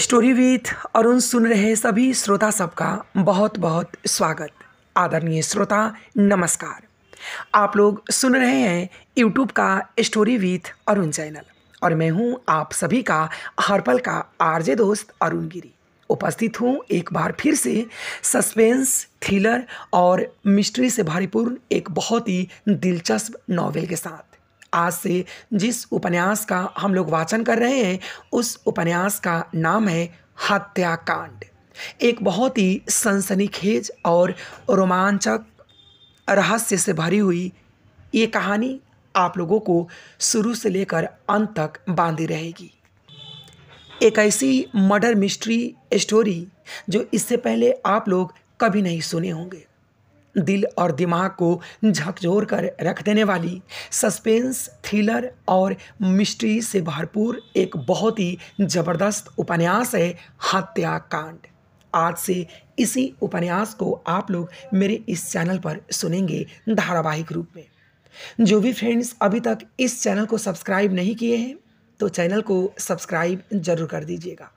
Story with Arun सुन रहे सभी श्रोता सबका बहुत बहुत स्वागत आदरणीय श्रोता नमस्कार आप लोग सुन रहे हैं यूट्यूब का स्टोरी विथ अरुण चैनल और मैं हूं आप सभी का हरपल का आरजे दोस्त अरुण गिरी उपस्थित हूं एक बार फिर से सस्पेंस थ्रिलर और मिस्ट्री से भरपूर एक बहुत ही दिलचस्प नॉवेल के साथ आज से जिस उपन्यास का हम लोग वाचन कर रहे हैं उस उपन्यास का नाम है हत्याकांड एक बहुत ही सनसनीखेज और रोमांचक रहस्य से भरी हुई ये कहानी आप लोगों को शुरू से लेकर अंत तक बांधी रहेगी एक ऐसी मर्डर मिस्ट्री स्टोरी जो इससे पहले आप लोग कभी नहीं सुने होंगे दिल और दिमाग को झकझोर कर रख देने वाली सस्पेंस थ्रिलर और मिस्ट्री से भरपूर एक बहुत ही ज़बरदस्त उपन्यास है हत्याकांड आज से इसी उपन्यास को आप लोग मेरे इस चैनल पर सुनेंगे धारावाहिक रूप में जो भी फ्रेंड्स अभी तक इस चैनल को सब्सक्राइब नहीं किए हैं तो चैनल को सब्सक्राइब जरूर कर दीजिएगा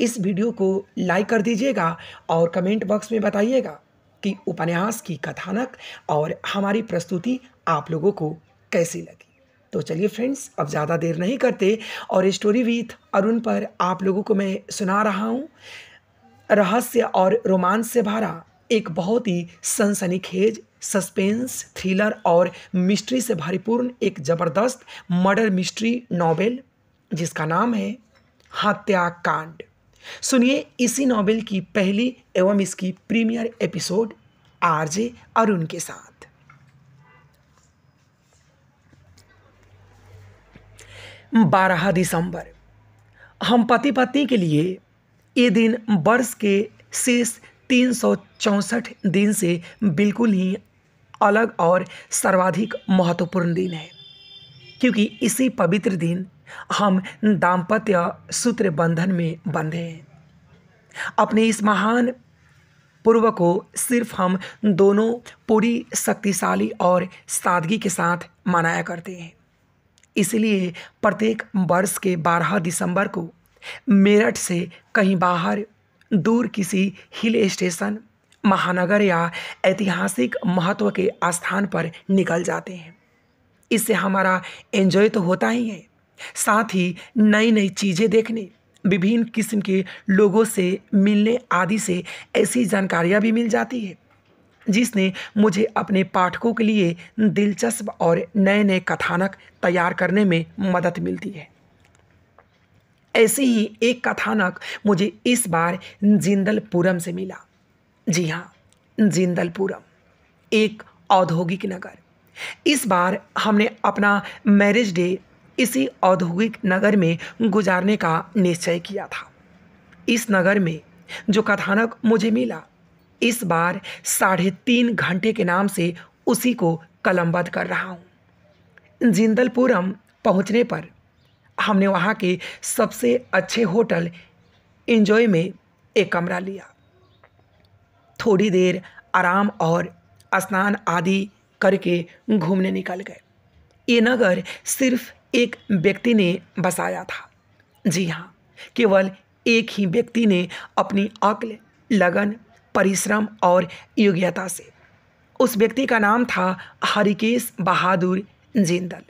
इस वीडियो को लाइक कर दीजिएगा और कमेंट बॉक्स में बताइएगा कि उपन्यास की कथानक और हमारी प्रस्तुति आप लोगों को कैसी लगी तो चलिए फ्रेंड्स अब ज़्यादा देर नहीं करते और स्टोरी विथ अरुण पर आप लोगों को मैं सुना रहा हूँ रहस्य और रोमांस से भरा एक बहुत ही सनसनीखेज सस्पेंस थ्रिलर और मिस्ट्री से भरीपूर्ण एक ज़बरदस्त मर्डर मिस्ट्री नॉवेल जिसका नाम है हत्याकांड सुनिए इसी नॉवेल की पहली एवं इसकी प्रीमियर एपिसोड आरजे अरुण के साथ बारह दिसंबर हम पति पत्नी के लिए ये दिन वर्ष के शेष तीन सौ दिन से बिल्कुल ही अलग और सर्वाधिक महत्वपूर्ण दिन है क्योंकि इसी पवित्र दिन हम दाम्पत्य सूत्र बंधन में बंधे अपने इस महान पूर्व को सिर्फ हम दोनों पूरी शक्तिशाली और सादगी के साथ मनाया करते हैं इसलिए प्रत्येक वर्ष के 12 दिसंबर को मेरठ से कहीं बाहर दूर किसी हिल स्टेशन महानगर या ऐतिहासिक महत्व के स्थान पर निकल जाते हैं इससे हमारा एंजॉय तो होता ही है साथ ही नई नई चीज़ें देखने विभिन्न किस्म के लोगों से मिलने आदि से ऐसी जानकारियाँ भी मिल जाती है जिसने मुझे अपने पाठकों के लिए दिलचस्प और नए नए कथानक तैयार करने में मदद मिलती है ऐसे ही एक कथानक मुझे इस बार जिंदलपुरम से मिला जी हाँ जिंदलपुरम एक औद्योगिक नगर इस बार हमने अपना मैरिज डे इसी औद्योगिक नगर में गुजारने का निश्चय किया था इस नगर में जो कथानक मुझे मिला इस बार साढ़े तीन घंटे के नाम से उसी को कलमबद्ध कर रहा हूँ जिंदलपुरम पहुँचने पर हमने वहाँ के सबसे अच्छे होटल इंजॉय में एक कमरा लिया थोड़ी देर आराम और स्नान आदि करके घूमने निकल गए ये नगर सिर्फ एक व्यक्ति ने बसाया था जी हाँ केवल एक ही व्यक्ति ने अपनी अक्ल लगन परिश्रम और योग्यता से उस व्यक्ति का नाम था हरिकेश बहादुर जिंदल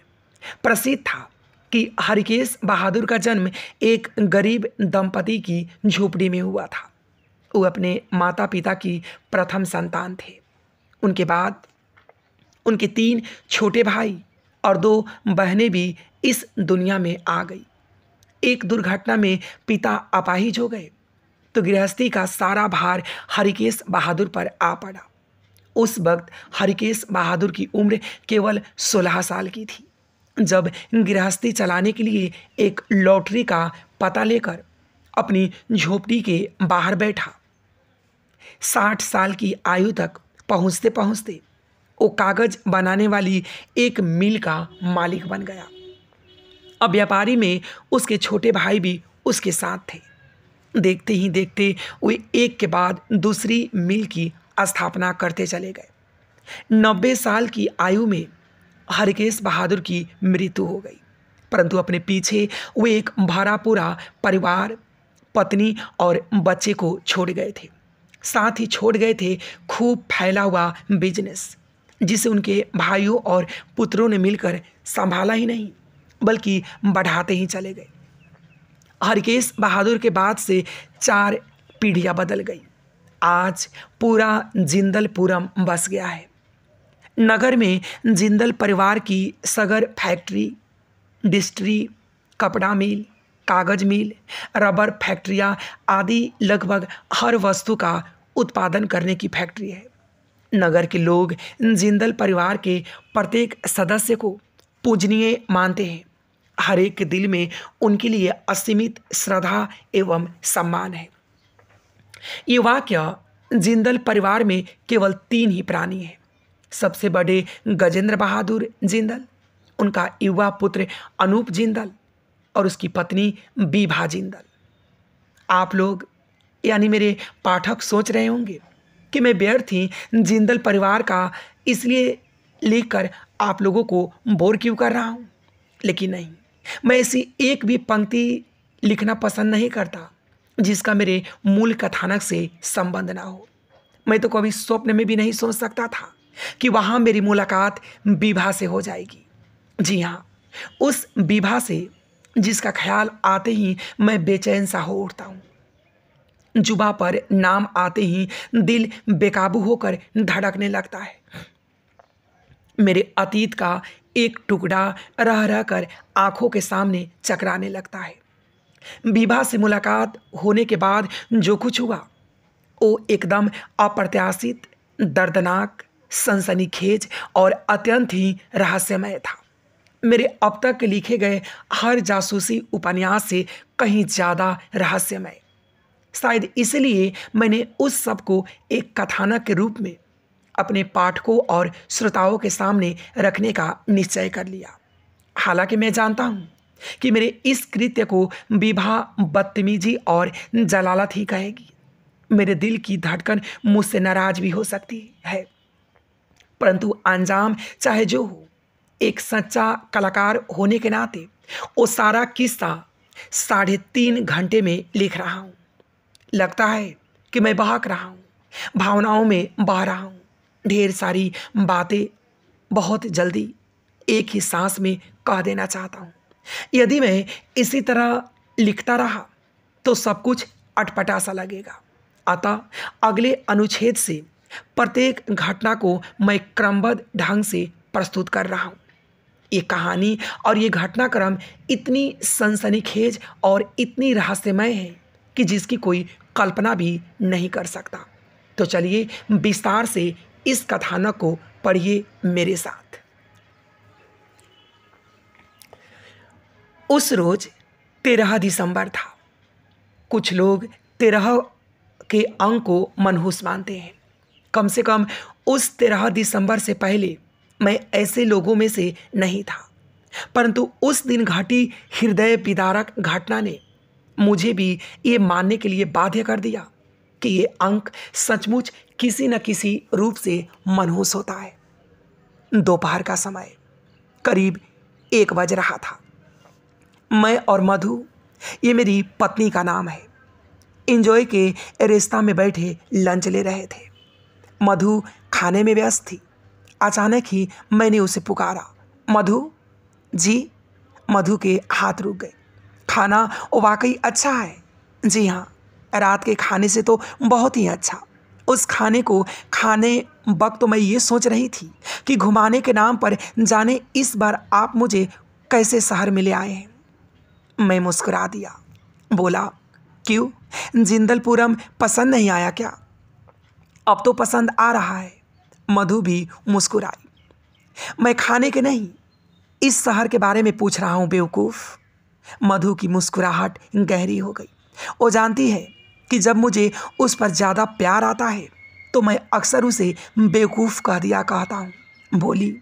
प्रसिद्ध था कि हरिकेश बहादुर का जन्म एक गरीब दंपति की झोपड़ी में हुआ था वो अपने माता पिता की प्रथम संतान थे उनके बाद उनके तीन छोटे भाई और दो बहनें भी इस दुनिया में आ गई एक दुर्घटना में पिता अपाहिज हो गए तो गृहस्थी का सारा भार हरिकेश बहादुर पर आ पड़ा उस वक्त हरिकेश बहादुर की उम्र केवल सोलह साल की थी जब गृहस्थी चलाने के लिए एक लॉटरी का पता लेकर अपनी झोपड़ी के बाहर बैठा साठ साल की आयु तक पहुँचते पहुँचते वो कागज़ बनाने वाली एक मिल का मालिक बन गया अब व्यापारी में उसके छोटे भाई भी उसके साथ थे देखते ही देखते वे एक के बाद दूसरी मिल की स्थापना करते चले गए नब्बे साल की आयु में हरकेश बहादुर की मृत्यु हो गई परंतु अपने पीछे वे एक भरा पूरा परिवार पत्नी और बच्चे को छोड़ गए थे साथ ही छोड़ गए थे खूब फैला हुआ बिजनेस जिसे उनके भाइयों और पुत्रों ने मिलकर संभाला ही नहीं बल्कि बढ़ाते ही चले गए हरकेश बहादुर के बाद से चार पीढ़ियाँ बदल गई आज पूरा जिंदलपुरम बस गया है नगर में जिंदल परिवार की सगर फैक्ट्री डिस्ट्री कपड़ा मिल कागज मिल रबर फैक्ट्रियाँ आदि लगभग हर वस्तु का उत्पादन करने की फैक्ट्री है नगर के लोग जिंदल परिवार के प्रत्येक सदस्य को पूजनीय मानते हैं हर एक के दिल में उनके लिए असीमित श्रद्धा एवं सम्मान है ये वाक्य जिंदल परिवार में केवल तीन ही प्राणी हैं सबसे बड़े गजेंद्र बहादुर जिंदल उनका युवा पुत्र अनूप जिंदल और उसकी पत्नी बीभा जिंदल आप लोग यानी मेरे पाठक सोच रहे होंगे कि मैं व्यर्थ ही जिंदल परिवार का इसलिए लेकर आप लोगों को बोर क्यों कर रहा हूँ लेकिन नहीं मैं ऐसी एक भी पंक्ति लिखना पसंद नहीं करता जिसका मेरे मूल कथानक से संबंध ना हो मैं तो कभी स्वप्न में भी नहीं सोच सकता था कि वहाँ मेरी मुलाकात विभा से हो जाएगी जी हाँ उस विभा से जिसका ख्याल आते ही मैं बेचैन सा हो उठता हूँ जुबा पर नाम आते ही दिल बेकाबू होकर धड़कने लगता है मेरे अतीत का एक टुकड़ा रह रह कर आँखों के सामने चकराने लगता है विवाह से मुलाकात होने के बाद जो कुछ हुआ वो एकदम अप्रत्याशित दर्दनाक सनसनीखेज और अत्यंत ही रहस्यमय था मेरे अब तक लिखे गए हर जासूसी उपन्यास से कहीं ज़्यादा रहस्यमय शायद इसलिए मैंने उस सब को एक कथानक के रूप में अपने पाठकों और श्रोताओं के सामने रखने का निश्चय कर लिया हालांकि मैं जानता हूँ कि मेरे इस कृत्य को विभा बदतमीजी और जलालत ही कहेगी मेरे दिल की धड़कन मुझसे नाराज भी हो सकती है परंतु अंजाम चाहे जो हो एक सच्चा कलाकार होने के नाते वो सारा किस्सा साढ़े तीन घंटे में लिख रहा हूँ लगता है कि मैं बहक रहा हूँ भावनाओं में बह रहा हूँ ढेर सारी बातें बहुत जल्दी एक ही सांस में कह देना चाहता हूँ यदि मैं इसी तरह लिखता रहा तो सब कुछ अटपटा सा लगेगा अतः अगले अनुच्छेद से प्रत्येक घटना को मैं क्रमबद्ध ढंग से प्रस्तुत कर रहा हूँ ये कहानी और ये घटनाक्रम इतनी सनसनीखेज और इतनी रहस्यमय है कि जिसकी कोई कल्पना भी नहीं कर सकता तो चलिए विस्तार से इस कथानक को पढ़िए मेरे साथ उस रोज तेरह दिसंबर था कुछ लोग तेरह के अंक को मनहूस मानते हैं कम से कम उस तेरह दिसंबर से पहले मैं ऐसे लोगों में से नहीं था परंतु उस दिन घाटी हृदय विदारक घटना ने मुझे भी ये मानने के लिए बाध्य कर दिया कि ये अंक सचमुच किसी न किसी रूप से मनहूस होता है दोपहर का समय करीब एक बज रहा था मैं और मधु ये मेरी पत्नी का नाम है इंजॉय के रिश्ता में बैठे लंच ले रहे थे मधु खाने में व्यस्त थी अचानक ही मैंने उसे पुकारा मधु जी मधु के हाथ रुक गए खाना वाकई अच्छा है जी हाँ रात के खाने से तो बहुत ही अच्छा उस खाने को खाने वक्त तो मैं ये सोच रही थी कि घुमाने के नाम पर जाने इस बार आप मुझे कैसे शहर में ले आए हैं मैं मुस्कुरा दिया बोला क्यों जिंदलपुरम पसंद नहीं आया क्या अब तो पसंद आ रहा है मधु भी मुस्कुराई मैं खाने के नहीं इस शहर के बारे में पूछ रहा हूँ बेवकूफ़ मधु की मुस्कुराहट गहरी हो गई वो जानती है कि जब मुझे उस पर ज़्यादा प्यार आता है तो मैं अक्सर उसे बेवकूफ़ कह दिया कहता हूँ बोली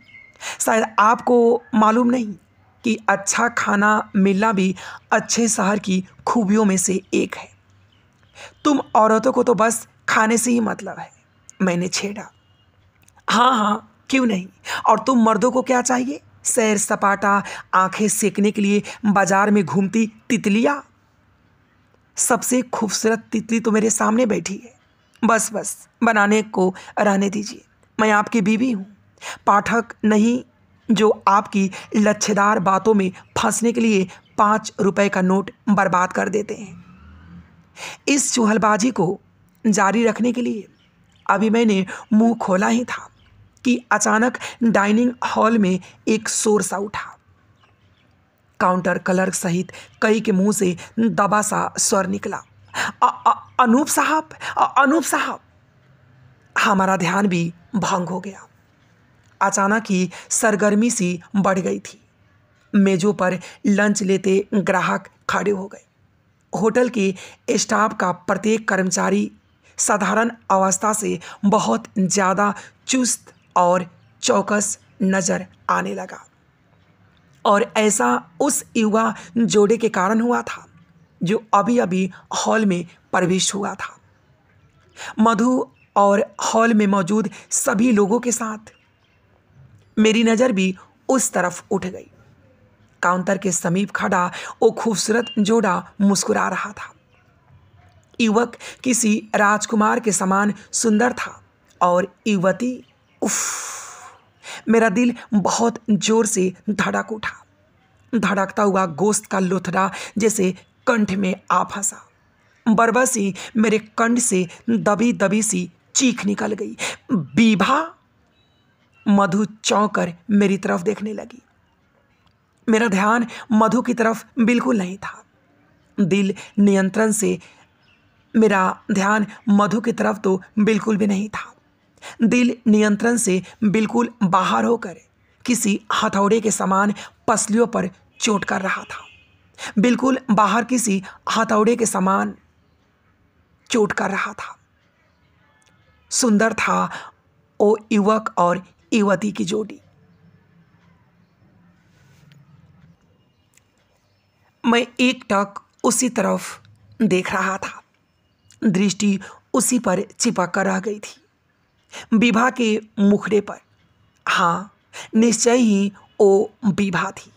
शायद आपको मालूम नहीं कि अच्छा खाना मिलना भी अच्छे शहर की खूबियों में से एक है तुम औरतों को तो बस खाने से ही मतलब है मैंने छेड़ा हाँ हाँ क्यों नहीं और तुम मर्दों को क्या चाहिए सैर सपाटा आंखें सेकने के लिए बाजार में घूमती तितलियाँ सबसे खूबसूरत तितली तो मेरे सामने बैठी है बस बस बनाने को रहने दीजिए मैं आपकी बीवी हूँ पाठक नहीं जो आपकी लच्छेदार बातों में फंसने के लिए पाँच रुपए का नोट बर्बाद कर देते हैं इस चूहलबाजी को जारी रखने के लिए अभी मैंने मुंह खोला ही था कि अचानक डाइनिंग हॉल में एक शोर सा उठा काउंटर क्लर्क सहित कई के मुंह से दबा सा स्वर निकला अनूप साहब अनूप साहब हमारा ध्यान भी भंग हो गया अचानक ही सरगर्मी सी बढ़ गई थी मेजों पर लंच लेते ग्राहक खड़े हो गए होटल के स्टाफ का प्रत्येक कर्मचारी साधारण अवस्था से बहुत ज़्यादा चुस्त और चौकस नज़र आने लगा और ऐसा उस युवा जोड़े के कारण हुआ था जो अभी अभी हॉल में प्रवेश हुआ था मधु और हॉल में मौजूद सभी लोगों के साथ मेरी नज़र भी उस तरफ उठ गई काउंटर के समीप खड़ा वो खूबसूरत जोड़ा मुस्कुरा रहा था युवक किसी राजकुमार के समान सुंदर था और युवती उफ़ मेरा दिल बहुत जोर से धड़क उठा धड़कता हुआ गोश्त का लोथड़ा जैसे कंठ में आ फंसा बरबस ही मेरे कंठ से दबी दबी सी चीख निकल गई बीभा मधु चौंक कर मेरी तरफ देखने लगी मेरा ध्यान मधु की तरफ बिल्कुल नहीं था दिल नियंत्रण से मेरा ध्यान मधु की तरफ तो बिल्कुल भी नहीं था दिल नियंत्रण से बिल्कुल बाहर होकर किसी हथौड़े के समान पसलियों पर चोट कर रहा था बिल्कुल बाहर किसी हथौड़े के समान चोट कर रहा था सुंदर था वो युवक और युवती की जोड़ी मैं एक टक उसी तरफ देख रहा था दृष्टि उसी पर चिपक कर रह गई थी विभा के मुखड़े पर हाँ निश्चय ही ओ विभा थी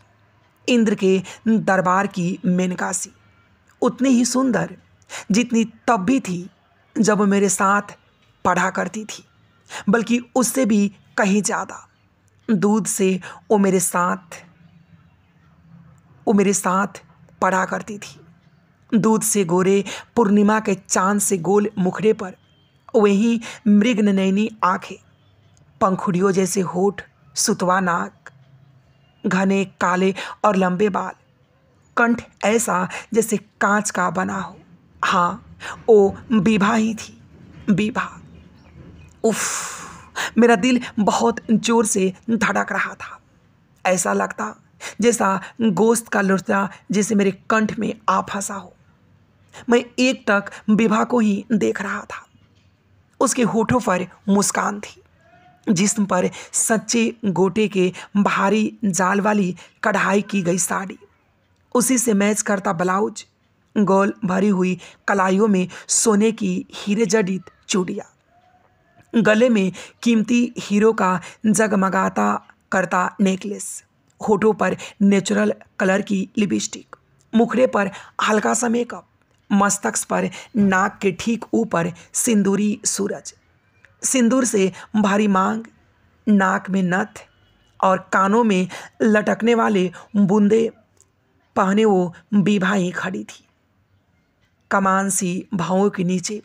इंद्र के दरबार की मेनका सी उतनी ही सुंदर जितनी तब भी थी जब मेरे साथ पढ़ा करती थी बल्कि उससे भी कहीं ज़्यादा दूध से वो मेरे साथ वो मेरे साथ पढ़ा करती थी दूध से गोरे पूर्णिमा के चांद से गोल मुखड़े पर वहीं मृग्न नैनी आँखें पंखुड़ियों जैसे होठ सुतवा नाक घने काले और लंबे बाल कंठ ऐसा जैसे कांच का बना हो हाँ ओ बीभा ही थी बीभा उफ मेरा दिल बहुत जोर से धड़क रहा था ऐसा लगता जैसा गोश्त का लुढ़ता जैसे मेरे कंठ में आ फंसा हो मैं एक टक विभा को ही देख रहा था उसके होठों पर मुस्कान थी जिस्म पर सच्चे गोटे के भारी जाल वाली कढ़ाई की गई साड़ी उसी से मैच करता ब्लाउज गोल भरी हुई कलाइयों में सोने की हीरे जडित चूड़िया गले में कीमती हीरो का जगमगाता करता नेकलेस होठों पर नेचुरल कलर की लिपस्टिक मुखड़े पर हल्का सा मेकअप मस्तक पर नाक के ठीक ऊपर सिंदूरी सूरज सिंदूर से भारी मांग नाक में नथ और कानों में लटकने वाले बूंदे पहने वो बीभा खड़ी थी कमान सी भावों के नीचे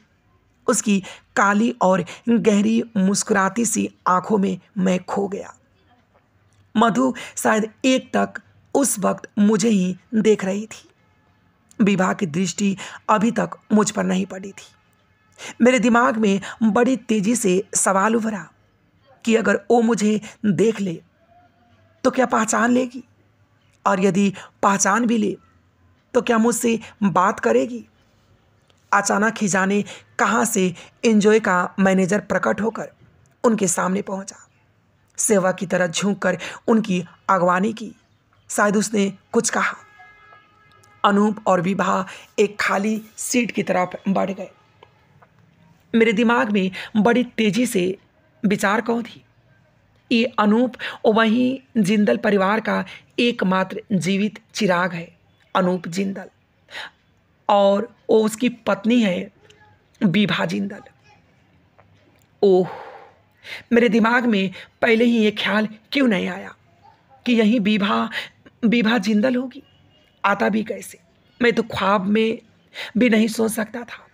उसकी काली और गहरी मुस्कुराती सी आंखों में मैं खो गया मधु शायद एक तक उस वक्त मुझे ही देख रही थी विवाह की दृष्टि अभी तक मुझ पर नहीं पड़ी थी मेरे दिमाग में बड़ी तेजी से सवाल उभरा कि अगर वो मुझे देख ले तो क्या पहचान लेगी और यदि पहचान भी ले तो क्या मुझसे बात करेगी अचानक ही जाने कहाँ से एंजॉय का मैनेजर प्रकट होकर उनके सामने पहुंचा सेवा की तरह झूक कर उनकी अगवानी की शायद उसने कुछ कहा अनूप और विभा एक खाली सीट की तरफ बढ़ गए मेरे दिमाग में बड़ी तेजी से विचार कौन थी ये अनूप वही जिंदल परिवार का एकमात्र जीवित चिराग है अनूप जिंदल और वो उसकी पत्नी है विभा जिंदल ओह मेरे दिमाग में पहले ही ये ख्याल क्यों नहीं आया कि यही विभा विभा जिंदल होगी आता भी कैसे मैं तो ख्वाब में भी नहीं सोच सकता था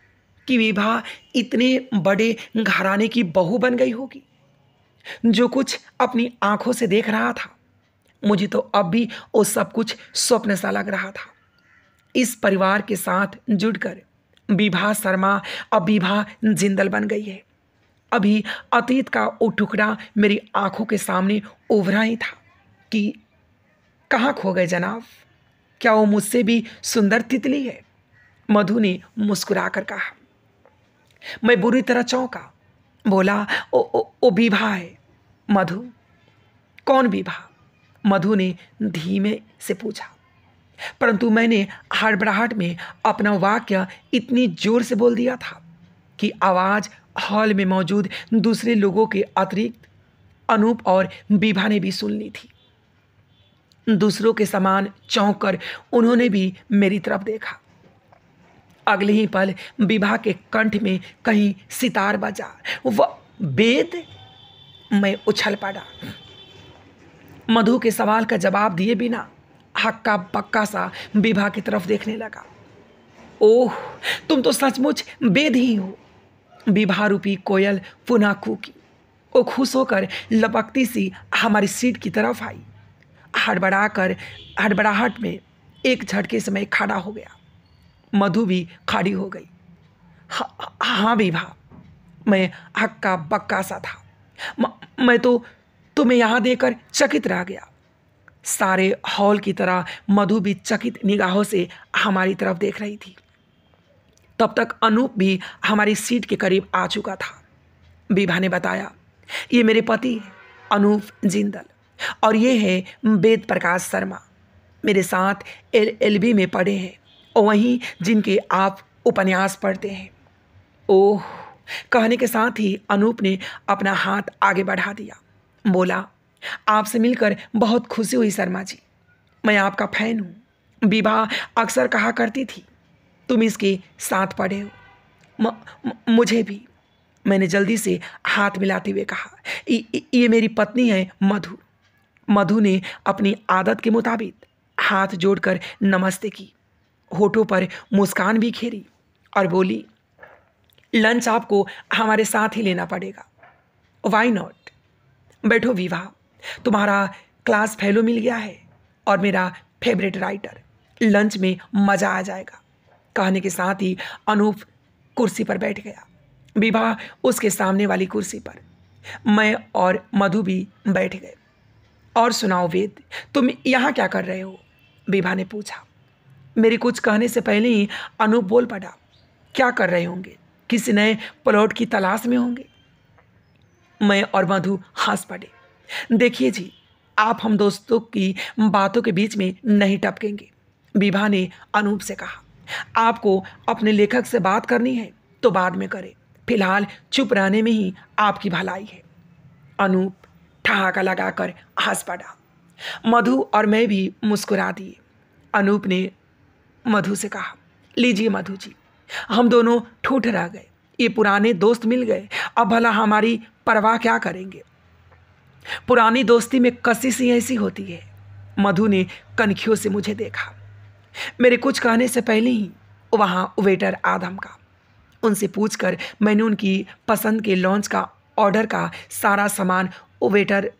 कि विभा इतने बड़े घराने की बहू बन गई होगी जो कुछ अपनी आंखों से देख रहा था मुझे तो अब भी वो सब कुछ स्वप्न सा लग रहा था इस परिवार के साथ जुड़कर विभा शर्मा अब विभा जिंदल बन गई है अभी अतीत का वो टुकड़ा मेरी आंखों के सामने उभरा ही था कि कहाँ खो गए जनाब क्या वो मुझसे भी सुंदर तितली है मधु ने मुस्कुरा कर कहा मैं बुरी तरह चौंका बोला ओ ओ, ओ बीभा है मधु कौन बीभा मधु ने धीमे से पूछा परंतु मैंने हड़बड़ाहट में अपना वाक्य इतनी जोर से बोल दिया था कि आवाज़ हॉल में मौजूद दूसरे लोगों के अतिरिक्त अनूप और बीभा ने भी सुन ली थी दूसरों के समान चौंक कर उन्होंने भी मेरी तरफ देखा अगले ही पल विवाह के कंठ में कहीं सितार बजा वह वेद मैं उछल पड़ा मधु के सवाल का जवाब दिए बिना हक्का पक्का सा विवाह की तरफ देखने लगा ओह तुम तो सचमुच बेद ही हो विवाह रूपी कोयल पुनः कूकी वो खुश होकर लपकती सी हमारी सीट की तरफ आई हड़बड़ा कर हड़बड़ाहट में एक झटके से मैं खड़ा हो गया मधु भी खड़ी हो गई हाँ हाँ विभा मैं हक्का बक्का सा था म, मैं तो तुम्हें यहाँ देकर चकित रह गया सारे हॉल की तरह मधु भी चकित निगाहों से हमारी तरफ देख रही थी तब तक अनूप भी हमारी सीट के करीब आ चुका था विभा ने बताया ये मेरे पति अनूप जिंदल और ये है वेद प्रकाश शर्मा मेरे साथ एल एल बी में पढ़े हैं और वहीं जिनके आप उपन्यास पढ़ते हैं ओह कहने के साथ ही अनूप ने अपना हाथ आगे बढ़ा दिया बोला आपसे मिलकर बहुत खुशी हुई शर्मा जी मैं आपका फैन हूँ विवाह अक्सर कहा करती थी तुम इसके साथ पढ़े हो म, म, मुझे भी मैंने जल्दी से हाथ मिलाते हुए कहा ये मेरी पत्नी है मधु मधु ने अपनी आदत के मुताबिक हाथ जोड़कर नमस्ते की होठों पर मुस्कान भी घेरी और बोली लंच आपको हमारे साथ ही लेना पड़ेगा वाई नॉट बैठो विवाह तुम्हारा क्लास फेलो मिल गया है और मेरा फेवरेट राइटर लंच में मज़ा आ जाएगा कहने के साथ ही अनूप कुर्सी पर बैठ गया विवाह उसके सामने वाली कुर्सी पर मैं और मधु भी बैठ गए और सुनाओ वेद तुम यहाँ क्या कर रहे हो विभा ने पूछा मेरे कुछ कहने से पहले ही अनूप बोल पड़ा क्या कर रहे होंगे किसी नए प्लॉट की तलाश में होंगे मैं और मधु हंस पड़े देखिए जी आप हम दोस्तों की बातों के बीच में नहीं टपकेंगे विभा ने अनूप से कहा आपको अपने लेखक से बात करनी है तो बाद में करें फिलहाल चुप रहने में ही आपकी भलाई है अनूप ठहाका लगाकर हंस पड़ा मधु और मैं भी मुस्कुरा दिए अनूप ने मधु से कहा लीजिए मधु जी हम दोनों ठूठ रह गए ये पुराने दोस्त मिल गए अब भला हमारी परवाह क्या करेंगे पुरानी दोस्ती में कशिश सी ऐसी होती है मधु ने कनखियों से मुझे देखा मेरे कुछ कहने से पहले ही वहाँ वेटर आदम का उनसे पूछकर मैंने उनकी पसंद के लॉन्च का ऑर्डर का सारा सामान वो वेटर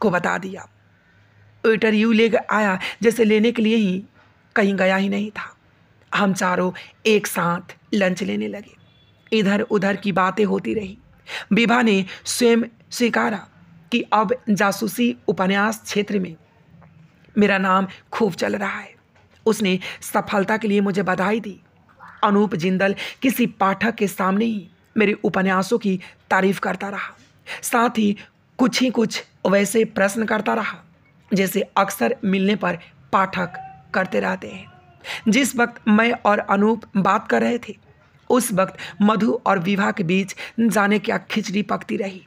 को बता दिया वेटर यूँ ले आया जैसे लेने के लिए ही कहीं गया ही नहीं था हम चारों एक साथ लंच लेने लगे इधर उधर की बातें होती रही विभा ने स्वयं स्वीकारा कि अब जासूसी उपन्यास क्षेत्र में मेरा नाम खूब चल रहा है उसने सफलता के लिए मुझे बधाई दी अनूप जिंदल किसी पाठक के सामने ही मेरे उपन्यासों की तारीफ करता रहा साथ ही कुछ ही कुछ वैसे प्रश्न करता रहा जैसे अक्सर मिलने पर पाठक करते रहते हैं जिस वक्त मैं और अनूप बात कर रहे थे उस वक्त मधु और विवाह के बीच जाने क्या खिचड़ी पकती रही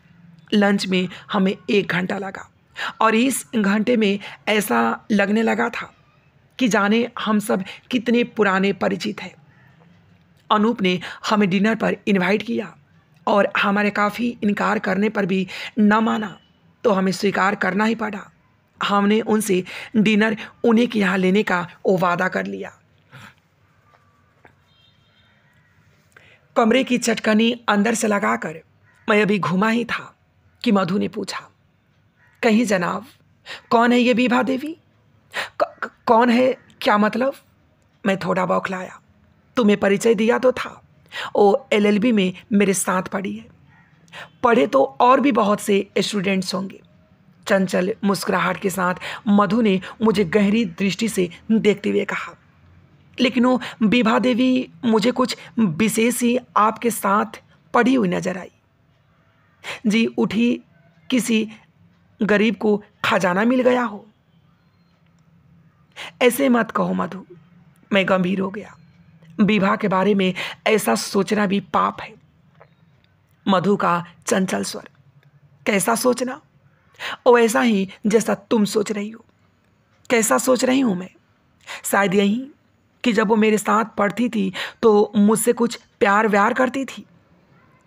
लंच में हमें एक घंटा लगा और इस घंटे में ऐसा लगने लगा था कि जाने हम सब कितने पुराने परिचित हैं अनूप ने हमें डिनर पर इनवाइट किया और हमारे काफ़ी इनकार करने पर भी न माना तो हमें स्वीकार करना ही पड़ा हमने उनसे डिनर उन्हीं के यहाँ लेने का वो वादा कर लिया कमरे की चटकनी अंदर से लगाकर मैं अभी घुमा ही था कि मधु ने पूछा कहीं जनाब कौन है ये बीभा देवी कौन है क्या मतलब मैं थोड़ा बौखलाया तुम्हें परिचय दिया तो था एल एलएलबी में मेरे साथ पढ़ी है पढ़े तो और भी बहुत से स्टूडेंट्स होंगे चंचल मुस्कुराहट के साथ मधु ने मुझे गहरी दृष्टि से देखते हुए कहा लेकिन वो विभा देवी मुझे कुछ विशेष ही आपके साथ पढ़ी हुई नजर आई जी उठी किसी गरीब को खजाना मिल गया हो ऐसे मत कहो मधु मैं गंभीर हो गया विवाह के बारे में ऐसा सोचना भी पाप है मधु का चंचल स्वर कैसा सोचना ऐसा ही जैसा तुम सोच रही हो कैसा सोच रही हूँ मैं शायद यही कि जब वो मेरे साथ पढ़ती थी तो मुझसे कुछ प्यार व्यार करती थी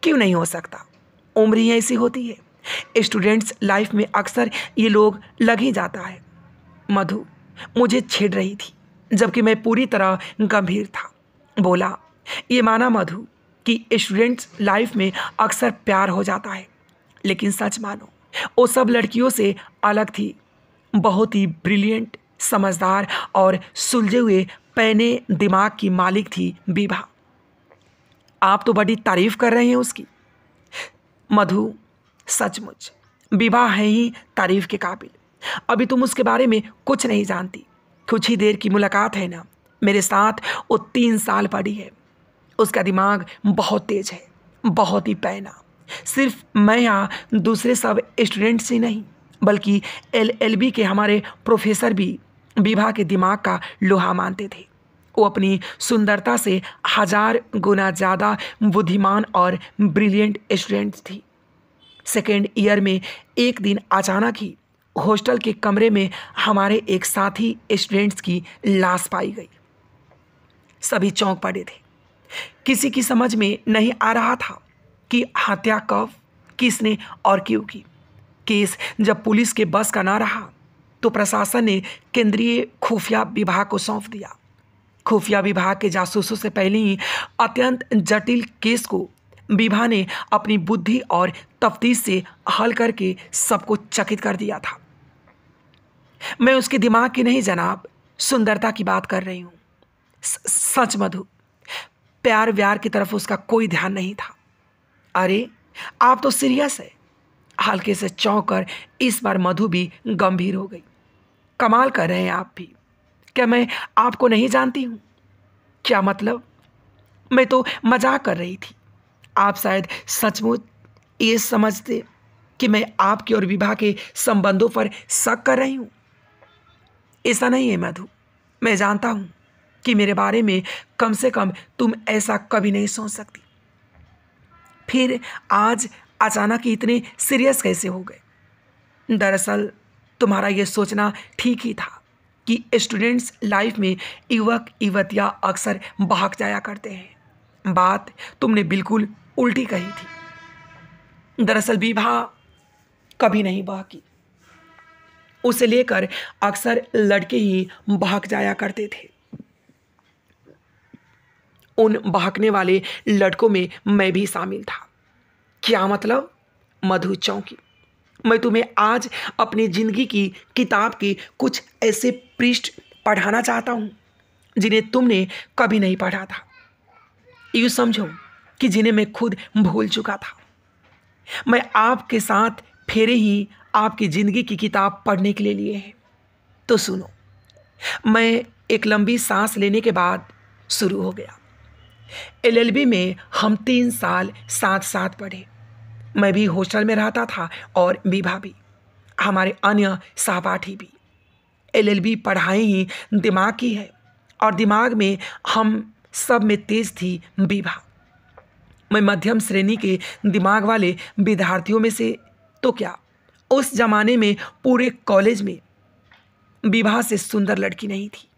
क्यों नहीं हो सकता उम्र ही ऐसी होती है स्टूडेंट्स लाइफ में अक्सर ये लोग लग ही जाता है मधु मुझे छेड़ रही थी जबकि मैं पूरी तरह गंभीर था बोला ये माना मधु कि स्टूडेंट्स लाइफ में अक्सर प्यार हो जाता है लेकिन सच मानो वो सब लड़कियों से अलग थी बहुत ही ब्रिलियंट समझदार और सुलझे हुए पैने दिमाग की मालिक थी विभा आप तो बड़ी तारीफ कर रहे हैं उसकी मधु सचमुच विवाह है ही तारीफ के काबिल अभी तुम उसके बारे में कुछ नहीं जानती कुछ ही देर की मुलाकात है ना मेरे साथ वो तीन साल पड़ी है उसका दिमाग बहुत तेज है बहुत ही पैना सिर्फ मैं या दूसरे सब स्टूडेंट्स ही नहीं बल्कि एलएलबी के हमारे प्रोफेसर भी विभा के दिमाग का लोहा मानते थे वो अपनी सुंदरता से हजार गुना ज़्यादा बुद्धिमान और ब्रिलियंट स्टूडेंट थी सेकेंड ईयर में एक दिन अचानक ही हॉस्टल के कमरे में हमारे एक साथी स्टूडेंट्स की लाश पाई गई सभी चौंक पड़े थे किसी की समझ में नहीं आ रहा था कि हत्या कब किसने और क्यों की केस जब पुलिस के बस का ना रहा तो प्रशासन ने केंद्रीय खुफिया विभाग को सौंप दिया खुफिया विभाग के जासूसों से पहले ही अत्यंत जटिल केस को विभा ने अपनी बुद्धि और तफ्तीश से हल करके सबको चकित कर दिया था मैं उसके दिमाग की नहीं जनाब सुंदरता की बात कर रही हूँ सच मधु प्यार व्यार की तरफ उसका कोई ध्यान नहीं था अरे आप तो सीरियस है हल्के से चौंक कर इस बार मधु भी गंभीर हो गई कमाल कर रहे हैं आप भी क्या मैं आपको नहीं जानती हूँ क्या मतलब मैं तो मजाक कर रही थी आप शायद सचमुच ये समझते कि मैं आपके और विवाह के संबंधों पर शक कर रही हूँ ऐसा नहीं है मधु मैं जानता हूँ कि मेरे बारे में कम से कम तुम ऐसा कभी नहीं सोच सकती फिर आज अचानक ही इतने सीरियस कैसे हो गए दरअसल तुम्हारा ये सोचना ठीक ही था कि स्टूडेंट्स लाइफ में युवक युवतियाँ अक्सर भाग जाया करते हैं बात तुमने बिल्कुल उल्टी कही थी दरअसल विवाह कभी नहीं बहकी उसे लेकर अक्सर लड़के ही भाग जाया करते थे उन बहकने वाले लड़कों में मैं भी शामिल था क्या मतलब मधु चौंकी मैं तुम्हें आज अपनी ज़िंदगी की किताब के कुछ ऐसे पृष्ठ पढ़ाना चाहता हूँ जिन्हें तुमने कभी नहीं पढ़ा था यूँ समझो कि जिन्हें मैं खुद भूल चुका था मैं आपके साथ फेरे ही आपकी ज़िंदगी की किताब पढ़ने के लिए लिए हैं तो सुनो मैं एक लंबी सांस लेने के बाद शुरू हो गया एलएलबी में हम तीन साल साथ साथ पढ़े मैं भी हॉस्टल में रहता था और विभा भी हमारे अन्य सहपाठी भी एलएलबी पढ़ाई ही दिमाग की है और दिमाग में हम सब में तेज थी विभा मैं मध्यम श्रेणी के दिमाग वाले विद्यार्थियों में से तो क्या उस जमाने में पूरे कॉलेज में विवाह से सुंदर लड़की नहीं थी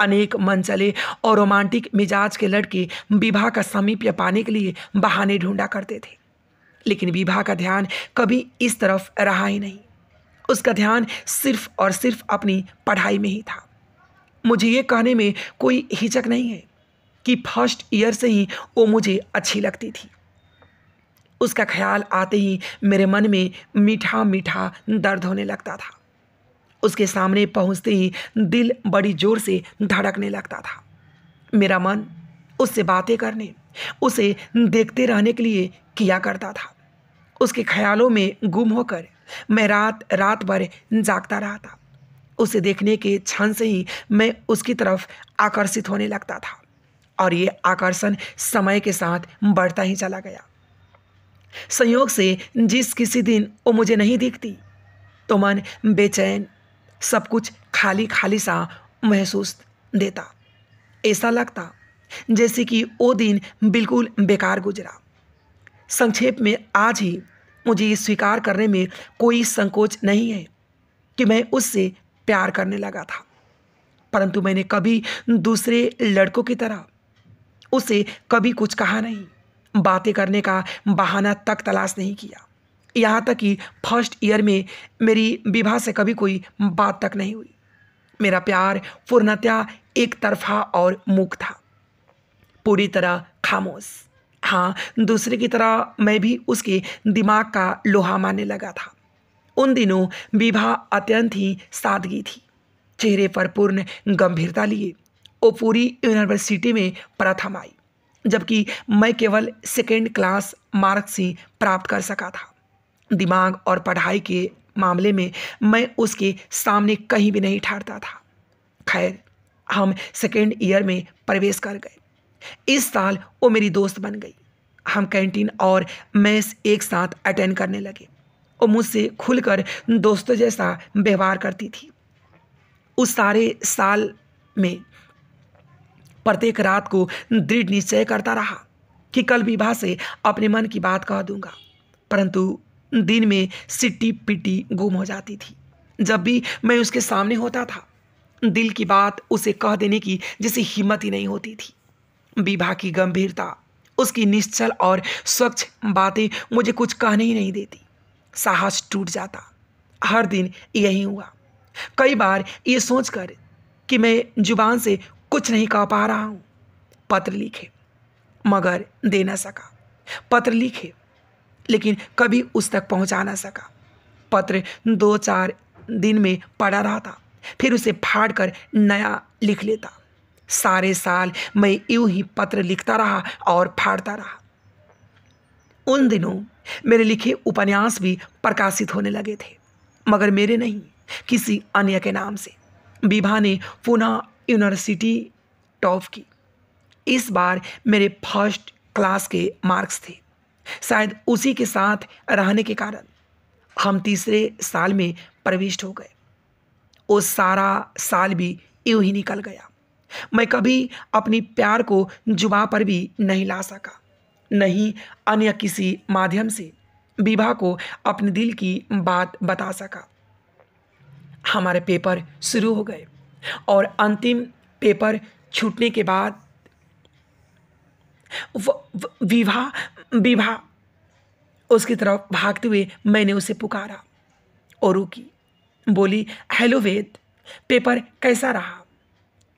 अनेक मनचले और रोमांटिक मिजाज के लड़के विवाह का समीप्य पाने के लिए बहाने ढूंढा करते थे लेकिन विवाह का ध्यान कभी इस तरफ रहा ही नहीं उसका ध्यान सिर्फ और सिर्फ अपनी पढ़ाई में ही था मुझे ये कहने में कोई हिचक नहीं है कि फर्स्ट ईयर से ही वो मुझे अच्छी लगती थी उसका ख्याल आते ही मेरे मन में मीठा मीठा दर्द होने लगता था उसके सामने पहुंचते ही दिल बड़ी जोर से धड़कने लगता था मेरा मन उससे बातें करने उसे देखते रहने के लिए किया करता था उसके ख्यालों में गुम होकर मैं रात रात भर जागता रहा था उसे देखने के क्षण से ही मैं उसकी तरफ आकर्षित होने लगता था और ये आकर्षण समय के साथ बढ़ता ही चला गया संयोग से जिस किसी दिन वो मुझे नहीं दिखती तो मन बेचैन सब कुछ खाली खाली सा महसूस देता ऐसा लगता जैसे कि वो दिन बिल्कुल बेकार गुजरा संक्षेप में आज ही मुझे स्वीकार करने में कोई संकोच नहीं है कि मैं उससे प्यार करने लगा था परंतु मैंने कभी दूसरे लड़कों की तरह उसे कभी कुछ कहा नहीं बातें करने का बहाना तक तलाश नहीं किया यहाँ तक कि फर्स्ट ईयर में मेरी विवाह से कभी कोई बात तक नहीं हुई मेरा प्यार पूर्णतया एक तरफा और मूक था पूरी तरह खामोश हाँ दूसरे की तरह मैं भी उसके दिमाग का लोहा मानने लगा था उन दिनों विवाह अत्यंत ही सादगी थी चेहरे पर पूर्ण गंभीरता लिए वो पूरी यूनिवर्सिटी में प्रथम आई जबकि मैं केवल सेकेंड क्लास मार्क्स ही प्राप्त कर सका था दिमाग और पढ़ाई के मामले में मैं उसके सामने कहीं भी नहीं ठहरता था खैर हम सेकेंड ईयर में प्रवेश कर गए इस साल वो मेरी दोस्त बन गई हम कैंटीन और मैस एक साथ अटेंड करने लगे वो मुझसे खुलकर दोस्तों जैसा व्यवहार करती थी उस सारे साल में प्रत्येक रात को दृढ़ निश्चय करता रहा कि कल विवाह से अपने मन की बात कह दूंगा परंतु दिन में सिट्टी पिटी गुम हो जाती थी जब भी मैं उसके सामने होता था दिल की बात उसे कह देने की जिसे हिम्मत ही नहीं होती थी विवाह की गंभीरता उसकी निश्चल और स्वच्छ बातें मुझे कुछ कहने ही नहीं देती साहस टूट जाता हर दिन यही हुआ कई बार ये सोचकर कि मैं जुबान से कुछ नहीं कह पा रहा हूँ पत्र लिखे मगर दे न सका पत्र लिखे लेकिन कभी उस तक पहुंचा ना सका पत्र दो चार दिन में पड़ा रहा था फिर उसे फाड़ कर नया लिख लेता सारे साल मैं यूं ही पत्र लिखता रहा और फाड़ता रहा उन दिनों मेरे लिखे उपन्यास भी प्रकाशित होने लगे थे मगर मेरे नहीं किसी अन्य के नाम से विभा ने पुनः यूनिवर्सिटी टॉप की इस बार मेरे फर्स्ट क्लास के मार्क्स थे शायद उसी के साथ रहने के कारण हम तीसरे साल में प्रविष्ट हो गए वो सारा साल भी यूं ही निकल गया मैं कभी अपनी प्यार को जुबा पर भी नहीं ला सका नहीं अन्य किसी माध्यम से विवाह को अपने दिल की बात बता सका हमारे पेपर शुरू हो गए और अंतिम पेपर छूटने के बाद विभा विभा उसकी तरफ भागते हुए मैंने उसे पुकारा और रुकी बोली हेलो वेद पेपर कैसा रहा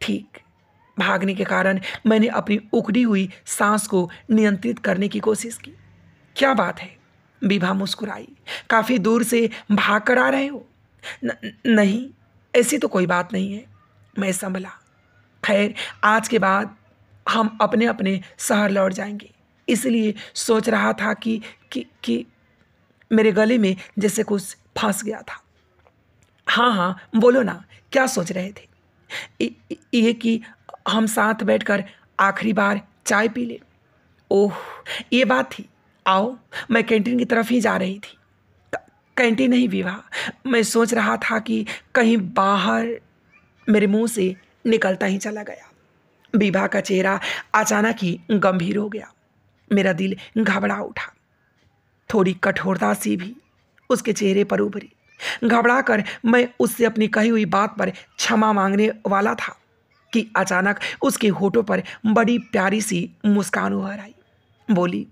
ठीक भागने के कारण मैंने अपनी उखड़ी हुई सांस को नियंत्रित करने की कोशिश की क्या बात है विभा मुस्कुराई काफ़ी दूर से भाग कर आ रहे हो न, नहीं ऐसी तो कोई बात नहीं है मैं संभला खैर आज के बाद हम अपने अपने शहर लौट जाएंगे इसलिए सोच रहा था कि कि, कि मेरे गले में जैसे कुछ फंस गया था हाँ हाँ बोलो ना क्या सोच रहे थे ये कि हम साथ बैठकर आखिरी बार चाय पी ले ओह ये बात थी आओ मैं कैंटीन की तरफ ही जा रही थी कैंटीन नहीं विवाह मैं सोच रहा था कि कहीं बाहर मेरे मुंह से निकलता ही चला गया विभा का चेहरा अचानक ही गंभीर हो गया मेरा दिल घबरा उठा थोड़ी कठोरता सी भी उसके चेहरे पर उभरी घबरा कर मैं उससे अपनी कही हुई बात पर क्षमा मांगने वाला था कि अचानक उसके होठों पर बड़ी प्यारी सी मुस्कान उभर आई बोली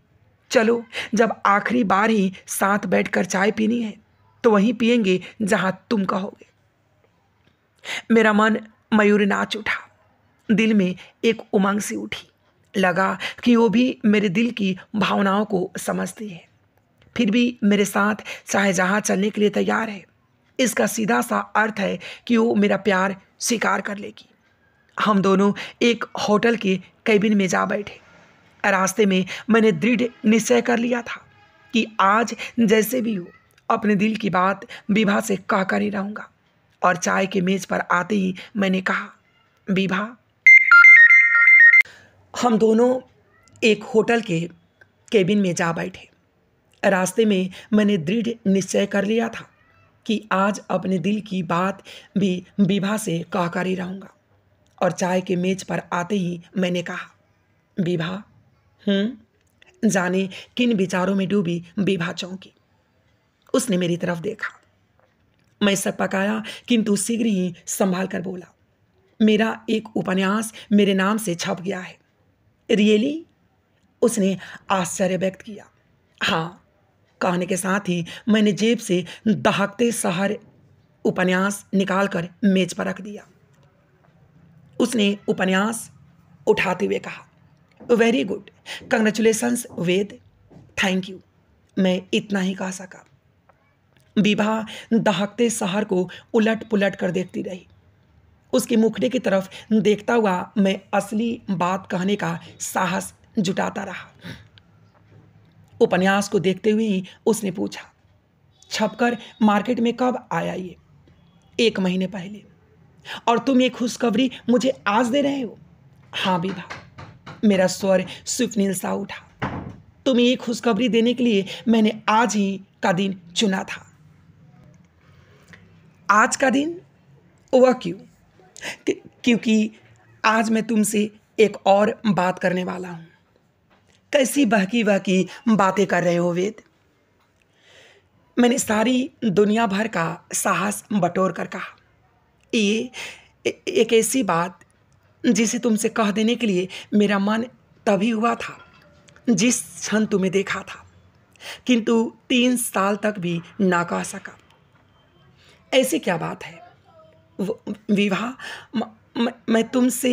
चलो जब आखिरी बार ही साथ बैठकर चाय पीनी है तो वहीं पियेंगे जहाँ तुम कहोगे मेरा मन मयूर नाच उठा दिल में एक उमंग सी उठी लगा कि वो भी मेरे दिल की भावनाओं को समझती है फिर भी मेरे साथ शाहजहाँ चलने के लिए तैयार है इसका सीधा सा अर्थ है कि वो मेरा प्यार स्वीकार कर लेगी हम दोनों एक होटल के कैबिन में जा बैठे रास्ते में मैंने दृढ़ निश्चय कर लिया था कि आज जैसे भी हो अपने दिल की बात विभा से कहकर ही रहूँगा और चाय के मेज़ पर आते ही मैंने कहा विभा हम दोनों एक होटल के केबिन में जा बैठे रास्ते में मैंने दृढ़ निश्चय कर लिया था कि आज अपने दिल की बात भी विभा से कह कर ही रहूँगा और चाय के मेज पर आते ही मैंने कहा विभा हूँ हम्म, जाने किन विचारों में डूबी विभा चौंकी उसने मेरी तरफ देखा मैं सब पकाया किंतु शीघ्र ही संभाल कर बोला मेरा एक उपन्यास मेरे नाम से छप गया है रियली उसने आश्चर्य व्यक्त किया हाँ कहने के साथ ही मैंने जेब से दहाकते शहर उपन्यास निकालकर मेज पर रख दिया उसने उपन्यास उठाते हुए कहा very good congratulations Ved thank you मैं इतना ही कह सका विभा दहाकते शहर को उलट पुलट कर देखती रही उसके मुखड़े की तरफ देखता हुआ मैं असली बात कहने का साहस जुटाता रहा उपन्यास को देखते हुए ही उसने पूछा छपकर मार्केट में कब आया ये एक महीने पहले और तुम ये खुशखबरी मुझे आज दे रहे हो हाँ विभा मेरा स्वर स्वप्निल सा उठा तुम्हें ये खुशखबरी देने के लिए मैंने आज ही का दिन चुना था आज का दिन वह क्यों क्योंकि आज मैं तुमसे एक और बात करने वाला हूँ कैसी बहकी बहकी बातें कर रहे हो वेद मैंने सारी दुनिया भर का साहस बटोर कर कहा ये एक ऐसी बात जिसे तुमसे कह देने के लिए मेरा मन तभी हुआ था जिस क्षण तुम्हें देखा था किंतु तीन साल तक भी ना कह सका ऐसी क्या बात है विवाह मैं तुमसे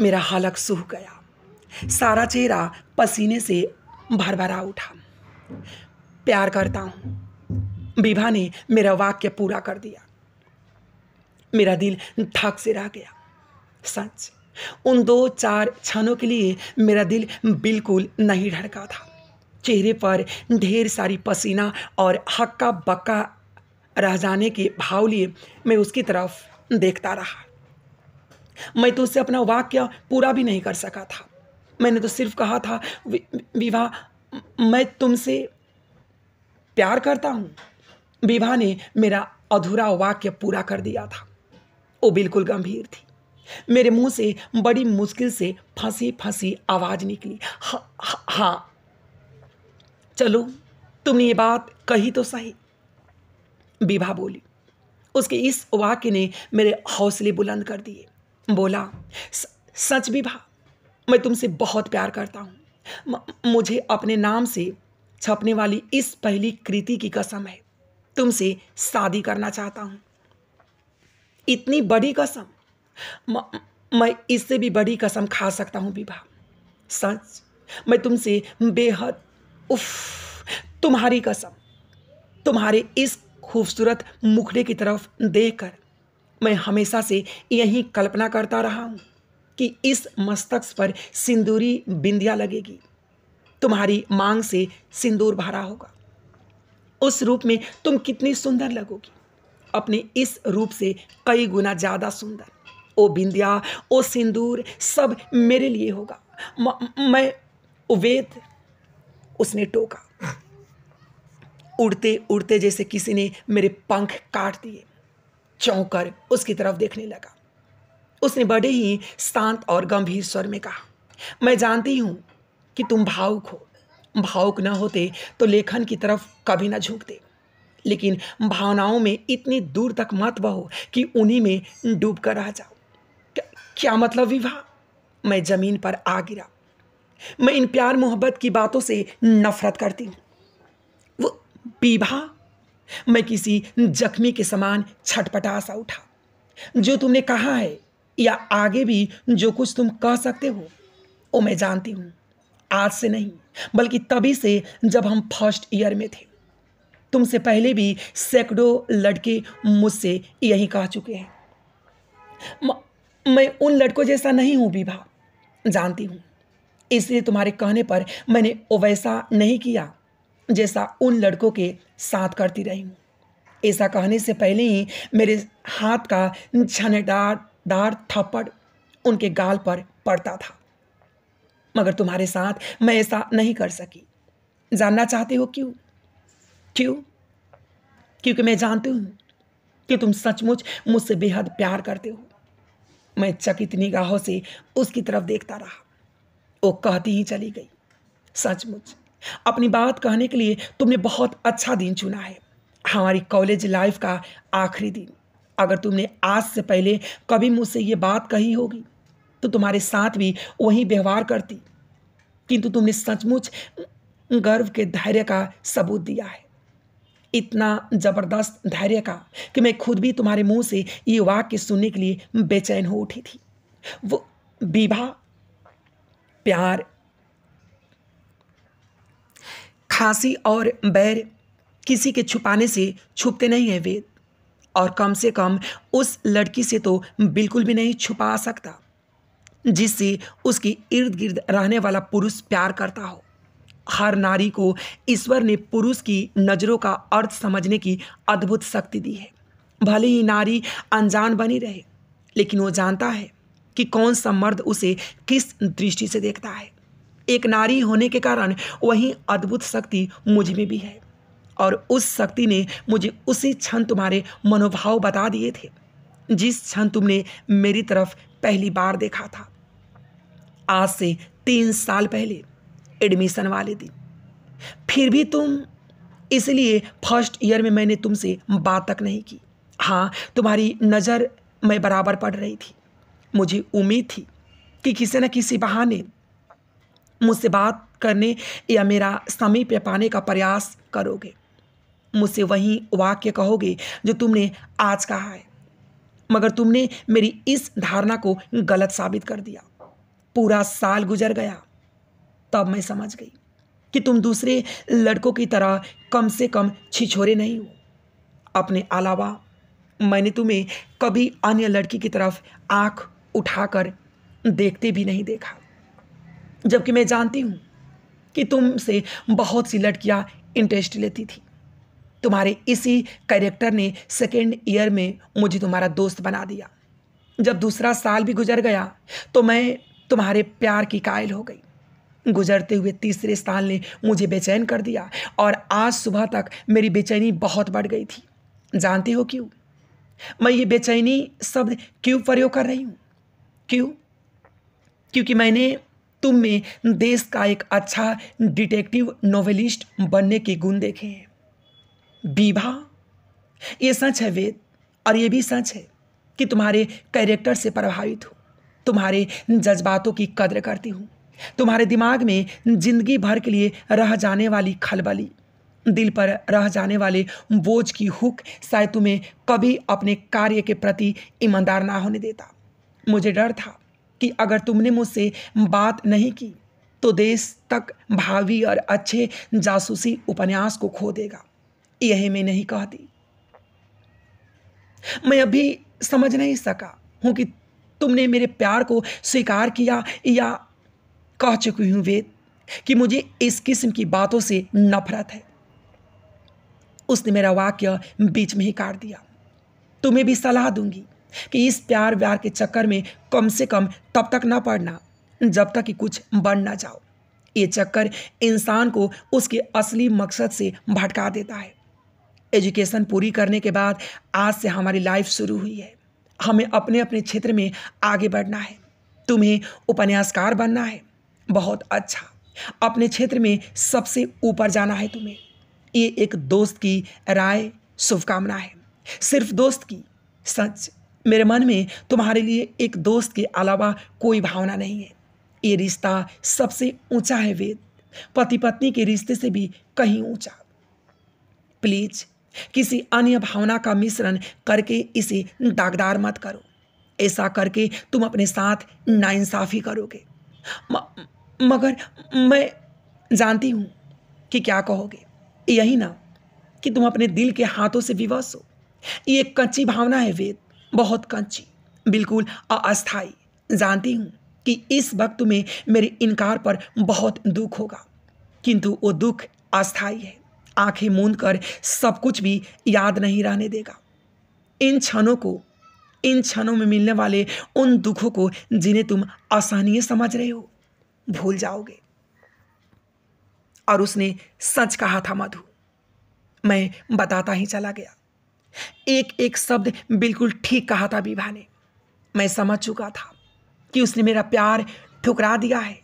मेरा हालक सूह गया सारा चेहरा पसीने से भरभरा उठा प्यार करता हूँ विभा ने मेरा वाक्य पूरा कर दिया मेरा दिल थक से रह गया सच उन दो चार क्षणों के लिए मेरा दिल बिल्कुल नहीं ढड़का था चेहरे पर ढेर सारी पसीना और हक्का बक्का रह जाने के भाव लिए मैं उसकी तरफ देखता रहा मैं तो उससे अपना वाक्य पूरा भी नहीं कर सका था मैंने तो सिर्फ कहा था विवाह मैं तुमसे प्यार करता हूँ विवाह ने मेरा अधूरा वाक्य पूरा कर दिया था वो बिल्कुल गंभीर थी मेरे मुंह से बड़ी मुश्किल से फंसी फंसी आवाज निकली हाँ हा, हा, चलो तुमने ये बात कही तो सही विभा बोली उसके इस वाक्य ने मेरे हौसले बुलंद कर दिए बोला सच विभा मैं तुमसे बहुत प्यार करता हूँ मुझे अपने नाम से छपने वाली इस पहली कृति की कसम है तुमसे शादी करना चाहता हूँ इतनी बड़ी कसम मैं इससे भी बड़ी कसम खा सकता हूँ विभा सच मैं तुमसे बेहद उफ तुम्हारी कसम तुम्हारे इस खूबसूरत मुखड़े की तरफ देखकर मैं हमेशा से यही कल्पना करता रहा हूँ कि इस मस्तक पर सिंदूरी बिंदिया लगेगी तुम्हारी मांग से सिंदूर भरा होगा उस रूप में तुम कितनी सुंदर लगोगी अपने इस रूप से कई गुना ज़्यादा सुंदर ओ बिंदिया ओ सिंदूर सब मेरे लिए होगा म, मैं उवेद उसने टोका उड़ते उड़ते जैसे किसी ने मेरे पंख काट दिए चौंक कर उसकी तरफ देखने लगा उसने बड़े ही शांत और गंभीर स्वर में कहा मैं जानती हूँ कि तुम भावुक हो भावुक न होते तो लेखन की तरफ कभी ना झुकते लेकिन भावनाओं में इतनी दूर तक मत बहो कि उन्हीं में डूब कर रह जाओ क्या मतलब विवाह मैं ज़मीन पर आ गिरा मैं इन प्यार मोहब्बत की बातों से नफरत करती हूँ पीभा मैं किसी जख्मी के समान छटपटा सा उठा जो तुमने कहा है या आगे भी जो कुछ तुम कह सकते हो वो मैं जानती हूँ आज से नहीं बल्कि तभी से जब हम फर्स्ट ईयर में थे तुमसे पहले भी सैकड़ों लड़के मुझसे यही कह चुके हैं मैं उन लड़कों जैसा नहीं हूँ विभा जानती हूँ इसलिए तुम्हारे कहने पर मैंने वैसा नहीं किया जैसा उन लड़कों के साथ करती रही हूँ ऐसा कहने से पहले ही मेरे हाथ का छनेदार दार थप्पड़ उनके गाल पर पड़ता था मगर तुम्हारे साथ मैं ऐसा नहीं कर सकी जानना चाहते हो क्यों क्यों क्योंकि मैं जानती हूँ कि तुम सचमुच मुझसे बेहद प्यार करते हो मैं चकित निगाहों से उसकी तरफ देखता रहा वो कहती ही चली गई सचमुच अपनी बात कहने के लिए तुमने बहुत अच्छा दिन चुना है हमारी कॉलेज लाइफ का आखिरी दिन अगर तुमने आज से पहले कभी मुझसे ये बात कही होगी तो तुम्हारे साथ भी वही व्यवहार करती किंतु तुमने सचमुच गर्व के धैर्य का सबूत दिया है इतना जबरदस्त धैर्य का कि मैं खुद भी तुम्हारे मुंह से ये वाक्य सुनने के लिए बेचैन हो उठी थी वो विवाह प्यार खांसी और बैर किसी के छुपाने से छुपते नहीं हैं वेद और कम से कम उस लड़की से तो बिल्कुल भी नहीं छुपा सकता जिससे उसके इर्द गिर्द रहने वाला पुरुष प्यार करता हो हर नारी को ईश्वर ने पुरुष की नज़रों का अर्थ समझने की अद्भुत शक्ति दी है भले ही नारी अनजान बनी रहे लेकिन वो जानता है कि कौन सा मर्द उसे किस दृष्टि से देखता है एक नारी होने के कारण वही अद्भुत शक्ति मुझ में भी है और उस शक्ति ने मुझे उसी क्षण तुम्हारे मनोभाव बता दिए थे जिस क्षण तुमने मेरी तरफ पहली बार देखा था आज से तीन साल पहले एडमिशन वाले दिन फिर भी तुम इसलिए फर्स्ट ईयर में मैंने तुमसे बात तक नहीं की हाँ तुम्हारी नज़र मैं बराबर पड़ रही थी मुझे उम्मीद थी कि किसी न किसी बहाने मुझसे बात करने या मेरा समीप्य पाने का प्रयास करोगे मुझसे वही वाक्य कहोगे जो तुमने आज कहा है मगर तुमने मेरी इस धारणा को गलत साबित कर दिया पूरा साल गुजर गया तब मैं समझ गई कि तुम दूसरे लड़कों की तरह कम से कम छिछोरे नहीं हो अपने अलावा मैंने तुम्हें कभी अन्य लड़की की तरफ आंख उठाकर देखते भी नहीं देखा जबकि मैं जानती हूँ कि तुमसे बहुत सी लड़कियाँ इंटरेस्ट लेती थी तुम्हारे इसी कैरेक्टर ने सेकेंड ईयर में मुझे तुम्हारा दोस्त बना दिया जब दूसरा साल भी गुजर गया तो मैं तुम्हारे प्यार की कायल हो गई गुजरते हुए तीसरे साल ने मुझे बेचैन कर दिया और आज सुबह तक मेरी बेचैनी बहुत बढ़ गई थी जानते हो क्यों मैं ये बेचैनी शब्द क्यों प्रयोग कर रही हूँ क्यों क्योंकि मैंने तुम में देश का एक अच्छा डिटेक्टिव नोवेलिस्ट बनने के गुण देखे विभा ये सच है वेद और ये भी सच है कि तुम्हारे कैरेक्टर से प्रभावित हो तुम्हारे जज्बातों की कदर करती हूँ तुम्हारे दिमाग में जिंदगी भर के लिए रह जाने वाली खलबली दिल पर रह जाने वाले बोझ की हुक शायद तुम्हें कभी अपने कार्य के प्रति ईमानदार ना होने देता मुझे डर था कि अगर तुमने मुझसे बात नहीं की तो देश तक भावी और अच्छे जासूसी उपन्यास को खो देगा यह मैं नहीं कहती मैं अभी समझ नहीं सका हूं कि तुमने मेरे प्यार को स्वीकार किया या कह चुकी हूं वेद कि मुझे इस किस्म की बातों से नफरत है उसने मेरा वाक्य बीच में ही काट दिया तुम्हें भी सलाह दूंगी कि इस प्यार व्यार के चक्कर में कम से कम तब तक ना पड़ना जब तक कि कुछ बन ना जाओ ये चक्कर इंसान को उसके असली मकसद से भटका देता है एजुकेशन पूरी करने के बाद आज से हमारी लाइफ शुरू हुई है हमें अपने अपने क्षेत्र में आगे बढ़ना है तुम्हें उपन्यासकार बनना है बहुत अच्छा अपने क्षेत्र में सबसे ऊपर जाना है तुम्हें ये एक दोस्त की राय शुभकामना है सिर्फ दोस्त की सच मेरे मन में तुम्हारे लिए एक दोस्त के अलावा कोई भावना नहीं है ये रिश्ता सबसे ऊंचा है वेद पति पत्नी के रिश्ते से भी कहीं ऊंचा प्लीज किसी अन्य भावना का मिश्रण करके इसे दागदार मत करो ऐसा करके तुम अपने साथ नाइंसाफ़ी करोगे म, मगर मैं जानती हूँ कि क्या कहोगे यही ना कि तुम अपने दिल के हाथों से विवश हो ये एक कच्ची भावना है वेद बहुत कंची बिल्कुल अस्थाई जानती हूँ कि इस वक्त में मेरे इनकार पर बहुत दुख होगा किंतु वो दुख अस्थाई है आंखें मूंद कर सब कुछ भी याद नहीं रहने देगा इन क्षणों को इन क्षणों में मिलने वाले उन दुखों को जिन्हें तुम आसानीय समझ रहे हो भूल जाओगे और उसने सच कहा था मधु मैं बताता ही चला गया एक एक शब्द बिल्कुल ठीक कहा था विभा ने मैं समझ चुका था कि उसने मेरा प्यार ठुकरा दिया है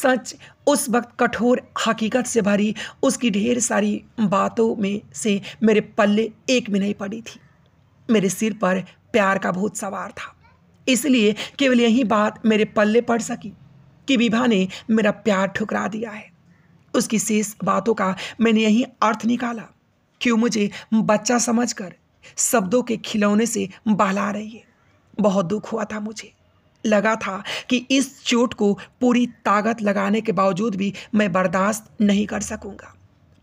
सच उस वक्त कठोर हकीकत से भरी उसकी ढेर सारी बातों में से मेरे पल्ले एक भी नहीं पड़ी थी मेरे सिर पर प्यार का भूत सवार था इसलिए केवल यही बात मेरे पल्ले पड़ सकी कि विभा ने मेरा प्यार ठुकरा दिया है उसकी शेष बातों का मैंने यही अर्थ निकाला क्यों मुझे बच्चा समझकर शब्दों के खिलौने से बहला रही है बहुत दुख हुआ था मुझे लगा था कि इस चोट को पूरी ताकत लगाने के बावजूद भी मैं बर्दाश्त नहीं कर सकूंगा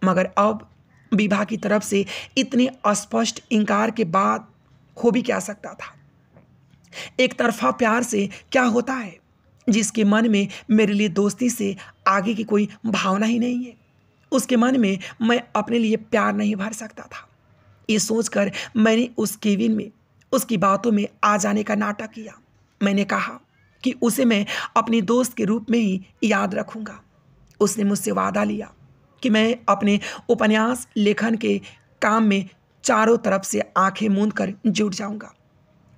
मगर अब विभा की तरफ से इतने अस्पष्ट इनकार के बाद हो भी क्या सकता था एक तरफा प्यार से क्या होता है जिसके मन में मेरे लिए दोस्ती से आगे की कोई भावना ही नहीं है उसके मन में मैं अपने लिए प्यार नहीं भर सकता था ये सोचकर मैंने उस केविन में उसकी बातों में आ जाने का नाटक किया मैंने कहा कि उसे मैं अपने दोस्त के रूप में ही याद रखूंगा उसने मुझसे वादा लिया कि मैं अपने उपन्यास लेखन के काम में चारों तरफ से आंखें मूंद कर जुट जाऊंगा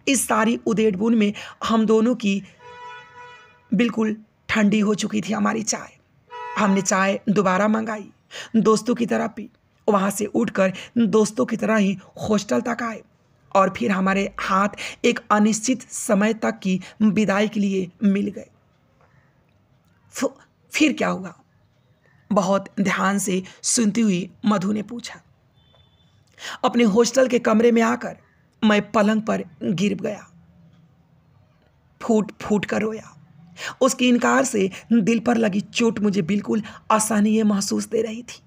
इस सारी उदेड़बुन में हम दोनों की बिल्कुल ठंडी हो चुकी थी हमारी चाय हमने चाय दोबारा मंगाई दोस्तों की तरह पी वहाँ से उठकर दोस्तों की तरह ही हॉस्टल तक आए और फिर हमारे हाथ एक अनिश्चित समय तक की विदाई के लिए मिल गए फिर क्या हुआ बहुत ध्यान से सुनती हुई मधु ने पूछा अपने हॉस्टल के कमरे में आकर मैं पलंग पर गिर गया फूट फूट कर रोया उसके इनकार से दिल पर लगी चोट मुझे बिल्कुल आसानी महसूस दे रही थी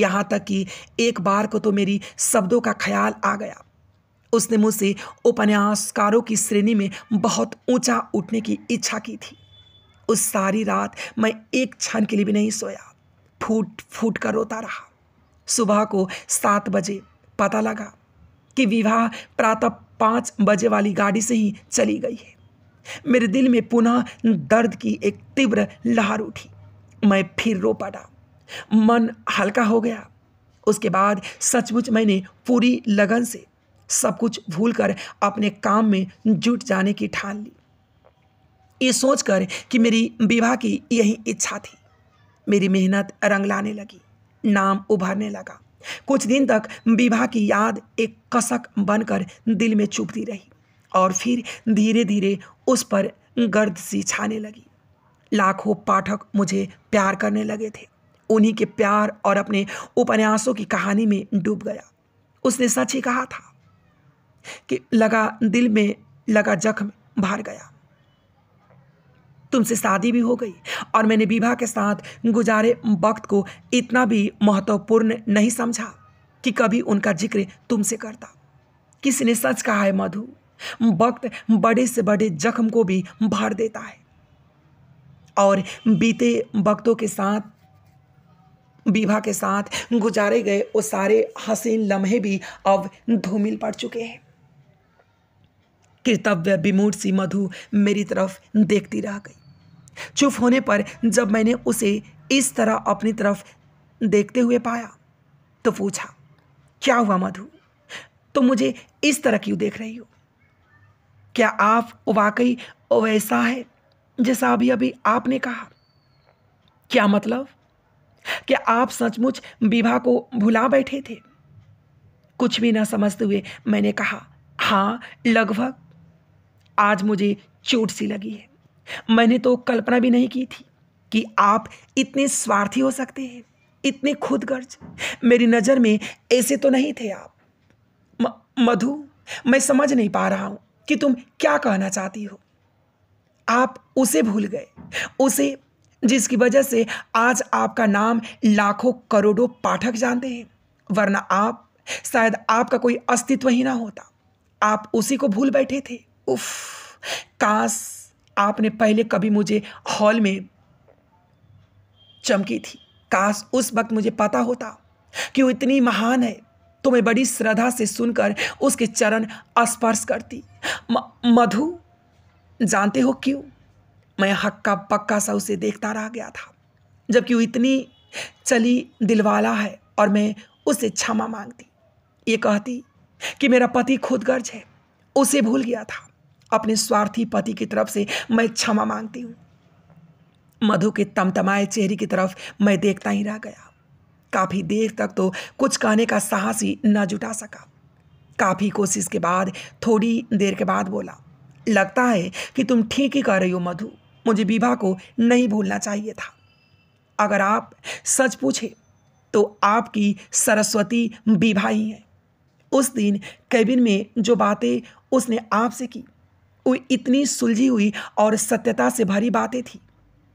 यहाँ तक कि एक बार को तो मेरी शब्दों का ख्याल आ गया उसने मुझसे उपन्यासकारों की श्रेणी में बहुत ऊंचा उठने की इच्छा की थी उस सारी रात मैं एक क्षण के लिए भी नहीं सोया फूट फूट कर रोता रहा सुबह को सात बजे पता लगा कि विवाह प्रातः पाँच बजे वाली गाड़ी से ही चली गई है मेरे दिल में पुनः दर्द की एक तीव्र लहर उठी मैं फिर रो पड़ा मन हल्का हो गया उसके बाद सचमुच मैंने पूरी लगन से सब कुछ भूलकर अपने काम में जुट जाने की ठान ली ये सोचकर कि मेरी विवाह की यही इच्छा थी मेरी मेहनत रंग लाने लगी नाम उभरने लगा कुछ दिन तक विवाह की याद एक कसक बनकर दिल में चुभती रही और फिर धीरे धीरे उस पर गर्द सी छाने लगी लाखों पाठक मुझे प्यार करने लगे थे उन्हीं के प्यार और अपने उपन्यासों की कहानी में डूब गया उसने सच ही कहा था कि लगा दिल में लगा जख्म भर गया तुमसे शादी भी हो गई और मैंने विवाह के साथ गुजारे वक्त को इतना भी महत्वपूर्ण नहीं समझा कि कभी उनका जिक्र तुमसे करता किसी ने सच कहा है मधु वक्त बड़े से बड़े जख्म को भी भर देता है और बीते वक्तों के साथ विवाह के साथ गुजारे गए वो सारे हसीन लम्हे भी अब धूमिल पड़ चुके हैं कृतव्य विमूढ़ सी मधु मेरी तरफ देखती रह गई चुप होने पर जब मैंने उसे इस तरह अपनी तरफ देखते हुए पाया तो पूछा क्या हुआ मधु तुम तो मुझे इस तरह क्यों देख रही हो क्या आप वाकई वैसा है जैसा अभी अभी आपने कहा क्या मतलब क्या आप सचमुच विवाह को भुला बैठे थे कुछ भी ना समझते हुए मैंने कहा हाँ लगभग आज मुझे चोट सी लगी है मैंने तो कल्पना भी नहीं की थी कि आप इतने स्वार्थी हो सकते हैं इतने खुदगर्ज मेरी नज़र में ऐसे तो नहीं थे आप म, मधु मैं समझ नहीं पा रहा हूँ कि तुम क्या कहना चाहती हो आप उसे भूल गए उसे जिसकी वजह से आज आपका नाम लाखों करोड़ों पाठक जानते हैं वरना आप शायद आपका कोई अस्तित्व ही ना होता आप उसी को भूल बैठे थे उफ काश आपने पहले कभी मुझे हॉल में चमकी थी काश उस वक्त मुझे पता होता कि वो इतनी महान है तो मैं बड़ी श्रद्धा से सुनकर उसके चरण स्पर्श करती मधु जानते हो क्यों मैं हक्का पक्का सा उसे देखता रह गया था जबकि वो इतनी चली दिलवाला है और मैं उसे क्षमा मांगती ये कहती कि मेरा पति खुदगर्ज है उसे भूल गया था अपने स्वार्थी पति की तरफ से मैं क्षमा मांगती हूँ मधु के तमतमाए चेहरे की तरफ मैं देखता ही रह गया काफ़ी देर तक तो कुछ कहने का साहस ही न जुटा सका काफ़ी कोशिश के बाद थोड़ी देर के बाद बोला लगता है कि तुम ठीक ही कह रही हो मधु मुझे विवाह को नहीं भूलना चाहिए था अगर आप सच पूछे तो आपकी सरस्वती विवाह ही है उस दिन कैबिन में जो बातें उसने आपसे की वो इतनी सुलझी हुई और सत्यता से भरी बातें थी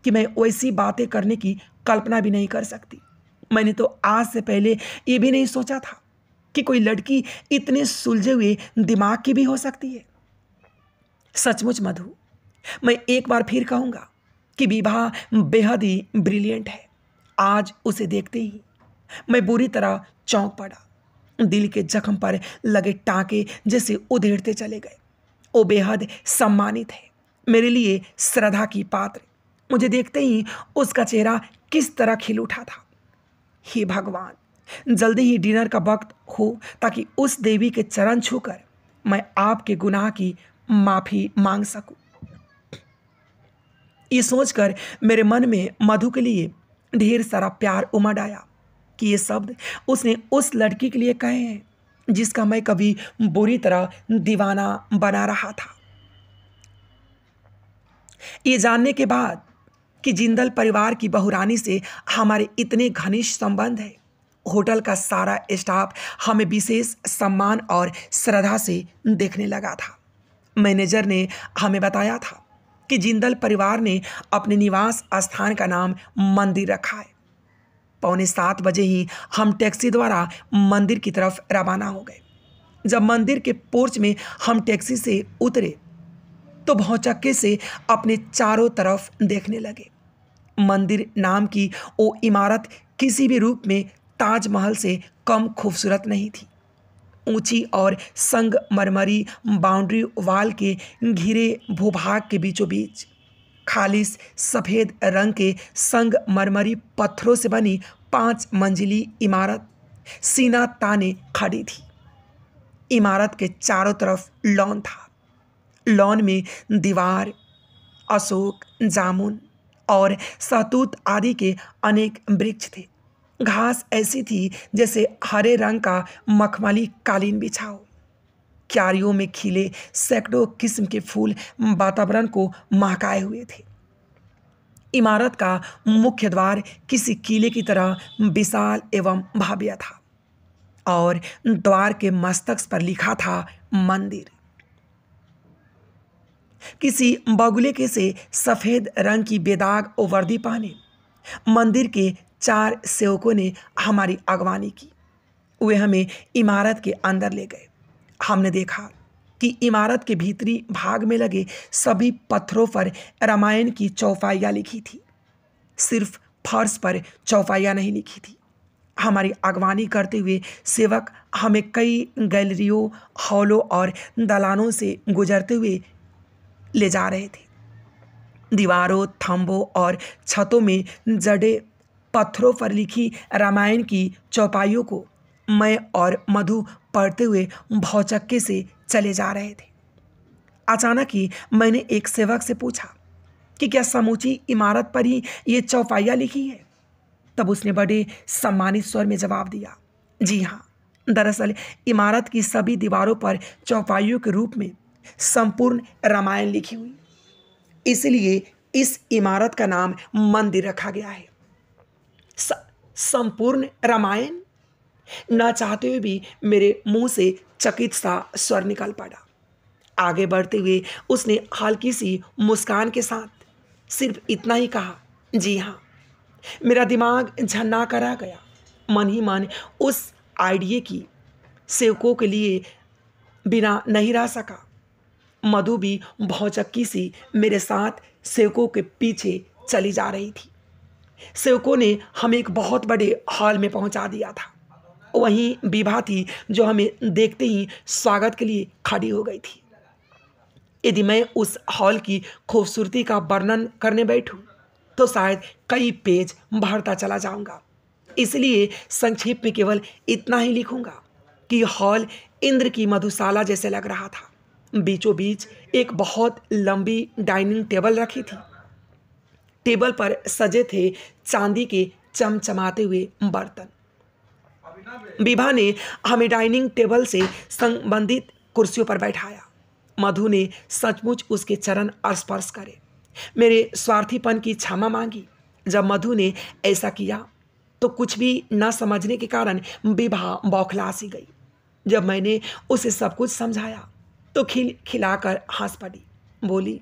कि मैं वैसी बातें करने की कल्पना भी नहीं कर सकती मैंने तो आज से पहले ये भी नहीं सोचा था कि कोई लड़की इतने सुलझे हुए दिमाग की भी हो सकती है सचमुच मधु मैं एक बार फिर कहूँगा कि विवाह बेहद ही ब्रिलियंट है आज उसे देखते ही मैं बुरी तरह चौंक पड़ा दिल के जख्म पर लगे टाँके जैसे उधेड़ते चले गए वो बेहद सम्मानित है मेरे लिए श्रद्धा की पात्र मुझे देखते ही उसका चेहरा किस तरह खिल उठा था हे भगवान जल्दी ही डिनर का वक्त हो ताकि उस देवी के चरण छूकर मैं आपके गुनाह की माफ़ी मांग सकूं। ये सोचकर मेरे मन में मधु के लिए ढेर सारा प्यार उमड़ आया कि ये शब्द उसने उस लड़की के लिए कहे हैं जिसका मैं कभी बुरी तरह दीवाना बना रहा था ये जानने के बाद कि जिंदल परिवार की बहुरानी से हमारे इतने घनिष्ठ संबंध है होटल का सारा स्टाफ हमें विशेष सम्मान और श्रद्धा से देखने लगा था मैनेजर ने हमें बताया था कि जिंदल परिवार ने अपने निवास स्थान का नाम मंदिर रखा है पौने सात बजे ही हम टैक्सी द्वारा मंदिर की तरफ रवाना हो गए जब मंदिर के पोर्च में हम टैक्सी से उतरे तो भौचक्के से अपने चारों तरफ देखने लगे मंदिर नाम की वो इमारत किसी भी रूप में ताजमहल से कम खूबसूरत नहीं थी ऊंची और संग मरमरी बाउंड्री वाल के घिरे भूभाग के बीचों बीच खालिश सफ़ेद रंग के संग मरमरी पत्थरों से बनी पांच मंजिली इमारत सीना ताने खड़ी थी इमारत के चारों तरफ लॉन था लॉन में दीवार अशोक जामुन और सातूत आदि के अनेक वृक्ष थे घास ऐसी थी जैसे हरे रंग का मखमली कालीन बिछाओ क्यारियों में खिले सैकड़ों किस्म के फूल वातावरण को महकाए हुए थे इमारत का मुख्य द्वार किसी किले की तरह विशाल एवं भव्य था और द्वार के मस्तक पर लिखा था मंदिर किसी बगुले के से सफ़ेद रंग की बेदाग वर्दी पहने मंदिर के चार सेवकों ने हमारी अगवानी की वे हमें इमारत के अंदर ले गए हमने देखा कि इमारत के भीतरी भाग में लगे सभी पत्थरों पर रामायण की चौफाइयाँ लिखी थी सिर्फ फर्श पर चौफाइयाँ नहीं लिखी थी हमारी अगवानी करते हुए सेवक हमें कई गैलरियों हॉलों और दलानों से गुजरते हुए ले जा रहे थे दीवारों थम्बों और छतों में जड़े पत्थरों पर लिखी रामायण की चौपाइयों को मैं और मधु पढ़ते हुए भौचक्के से चले जा रहे थे अचानक ही मैंने एक सेवक से पूछा कि क्या समूची इमारत पर ही ये चौपाइयाँ लिखी है तब उसने बड़े सम्मानित स्वर में जवाब दिया जी हाँ दरअसल इमारत की सभी दीवारों पर चौपाइयों के रूप में संपूर्ण रामायण लिखी हुई इसलिए इस इमारत का नाम मंदिर रखा गया है संपूर्ण रामायण ना चाहते हुए भी मेरे मुंह से चकित सा स्वर निकल पड़ा आगे बढ़ते हुए उसने हल्की सी मुस्कान के साथ सिर्फ इतना ही कहा जी हाँ मेरा दिमाग झन्ना करा गया मन ही मन उस आइडिए की सेवकों के लिए बिना नहीं रह सका मधु भी भौचक्की सी मेरे साथ सेवकों के पीछे चली जा रही थी सेवकों ने हमें एक बहुत बड़े हॉल में पहुंचा दिया था वहीं विभा थी जो हमें देखते ही स्वागत के लिए खड़ी हो गई थी यदि मैं उस हॉल की खूबसूरती का वर्णन करने बैठूं तो शायद कई पेज भरता चला जाऊंगा इसलिए संक्षेप में केवल इतना ही लिखूंगा कि हॉल इंद्र की मधुशाला जैसे लग रहा था बीचों बीच एक बहुत लंबी डाइनिंग टेबल रखी थी टेबल पर सजे थे चांदी के चमचमाते हुए बर्तन विभा ने हमें डाइनिंग टेबल से संबंधित कुर्सियों पर बैठाया मधु ने सचमुच उसके चरण स्पर्श करे मेरे स्वार्थीपन की क्षमा मांगी जब मधु ने ऐसा किया तो कुछ भी न समझने के कारण विभा बौखला सी गई जब मैंने उसे सब कुछ समझाया तो खिल खिलाकर हंस पड़ी बोली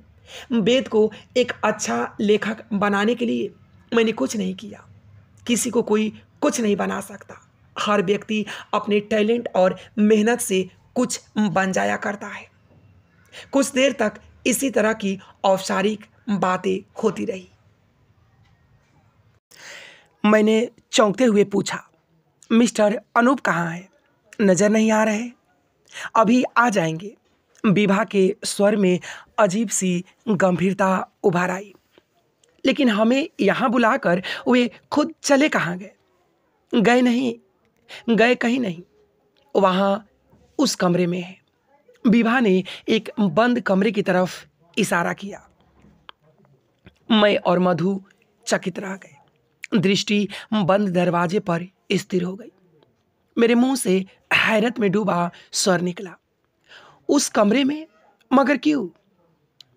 वेद को एक अच्छा लेखक बनाने के लिए मैंने कुछ नहीं किया किसी को कोई कुछ नहीं बना सकता हर व्यक्ति अपने टैलेंट और मेहनत से कुछ बन जाया करता है कुछ देर तक इसी तरह की औपचारिक बातें होती रही मैंने चौंकते हुए पूछा मिस्टर अनूप कहाँ हैं नज़र नहीं आ रहे अभी आ जाएंगे विभा के स्वर में अजीब सी गंभीरता उभर आई लेकिन हमें यहाँ बुलाकर वे खुद चले कहाँ गए गए नहीं गए कहीं नहीं वहाँ उस कमरे में है विभा ने एक बंद कमरे की तरफ इशारा किया मैं और मधु चकित रह गए दृष्टि बंद दरवाजे पर स्थिर हो गई मेरे मुंह से हैरत में डूबा स्वर निकला उस कमरे में मगर क्यों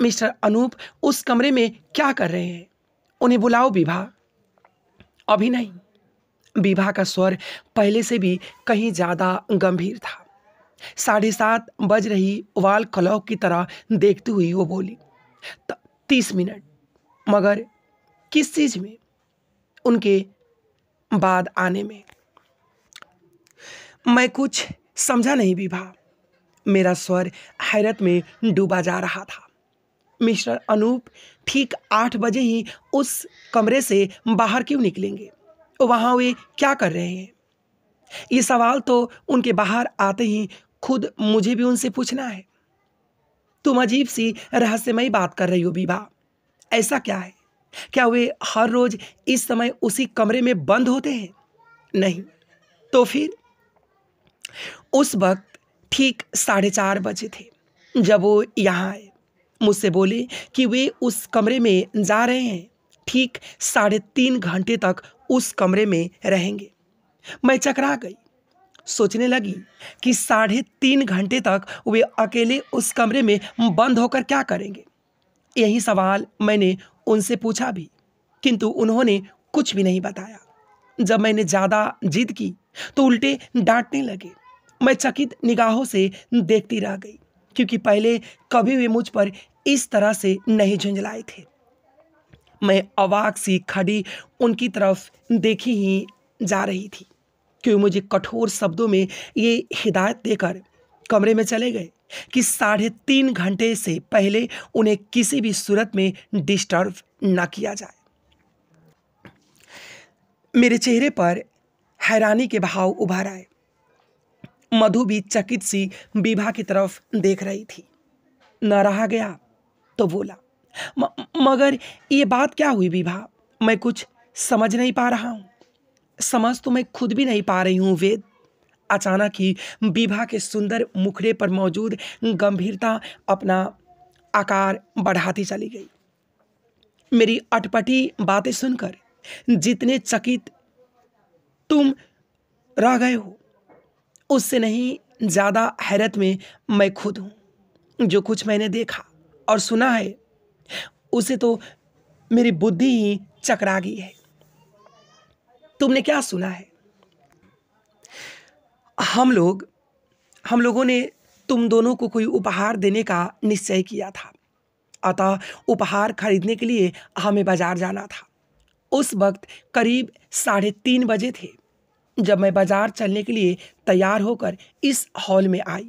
मिस्टर अनूप उस कमरे में क्या कर रहे हैं उन्हें बुलाओ विभा अभी नहीं विभा का स्वर पहले से भी कहीं ज़्यादा गंभीर था साढ़े सात बज रही वाल क्लॉक की तरह देखती हुई वो बोली तीस मिनट मगर किस चीज़ में उनके बाद आने में मैं कुछ समझा नहीं विभा मेरा स्वर हैरत में डूबा जा रहा था मिस्टर अनूप ठीक आठ बजे ही उस कमरे से बाहर क्यों निकलेंगे वहाँ वे क्या कर रहे हैं ये सवाल तो उनके बाहर आते ही खुद मुझे भी उनसे पूछना है तुम अजीब सी रहस्यमयी बात कर रही हो बीबा ऐसा क्या है क्या वे हर रोज इस समय उसी कमरे में बंद होते हैं नहीं तो फिर उस वक्त ठीक साढ़े चार बजे थे जब वो यहाँ आए मुझसे बोले कि वे उस कमरे में जा रहे हैं ठीक साढ़े तीन घंटे तक उस कमरे में रहेंगे मैं चकरा गई सोचने लगी कि साढ़े तीन घंटे तक वे अकेले उस कमरे में बंद होकर क्या करेंगे यही सवाल मैंने उनसे पूछा भी किंतु उन्होंने कुछ भी नहीं बताया जब मैंने ज़्यादा जिद की तो उल्टे डांटने लगे मैं चकित निगाहों से देखती रह गई क्योंकि पहले कभी वे मुझ पर इस तरह से नहीं झुंझलाए थे मैं अवाक सी खड़ी उनकी तरफ देखी ही जा रही थी क्यों मुझे कठोर शब्दों में ये हिदायत देकर कमरे में चले गए कि साढ़े तीन घंटे से पहले उन्हें किसी भी सूरत में डिस्टर्ब ना किया जाए मेरे चेहरे पर हैरानी के भाव उभर आए मधु भी चकित सी विभा की तरफ देख रही थी न रहा गया तो बोला मगर ये बात क्या हुई विभा मैं कुछ समझ नहीं पा रहा हूँ समझ तो मैं खुद भी नहीं पा रही हूँ वेद अचानक ही विभा के सुंदर मुखड़े पर मौजूद गंभीरता अपना आकार बढ़ाती चली गई मेरी अटपटी बातें सुनकर जितने चकित तुम रह गए हो उससे नहीं ज़्यादा हैरत में मैं खुद हूँ जो कुछ मैंने देखा और सुना है उसे तो मेरी बुद्धि ही चकरा गई है तुमने क्या सुना है हम लोग हम लोगों ने तुम दोनों को कोई उपहार देने का निश्चय किया था अतः उपहार खरीदने के लिए हमें बाजार जाना था उस वक्त करीब साढ़े तीन बजे थे जब मैं बाज़ार चलने के लिए तैयार होकर इस हॉल में आई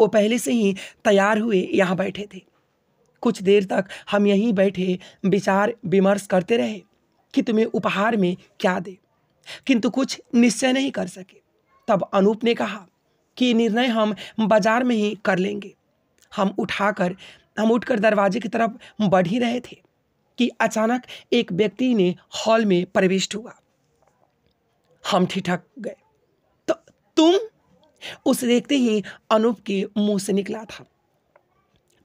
वो पहले से ही तैयार हुए यहाँ बैठे थे कुछ देर तक हम यहीं बैठे विचार विमर्श करते रहे कि तुम्हें उपहार में क्या दे किंतु कुछ निश्चय नहीं कर सके तब अनूप ने कहा कि निर्णय हम बाजार में ही कर लेंगे हम उठाकर हम उठकर दरवाजे की तरफ बढ़ ही रहे थे कि अचानक एक व्यक्ति ने हॉल में प्रविष्ट हुआ हम ठाक गए तो तुम उसे देखते ही अनूप के मुंह से निकला था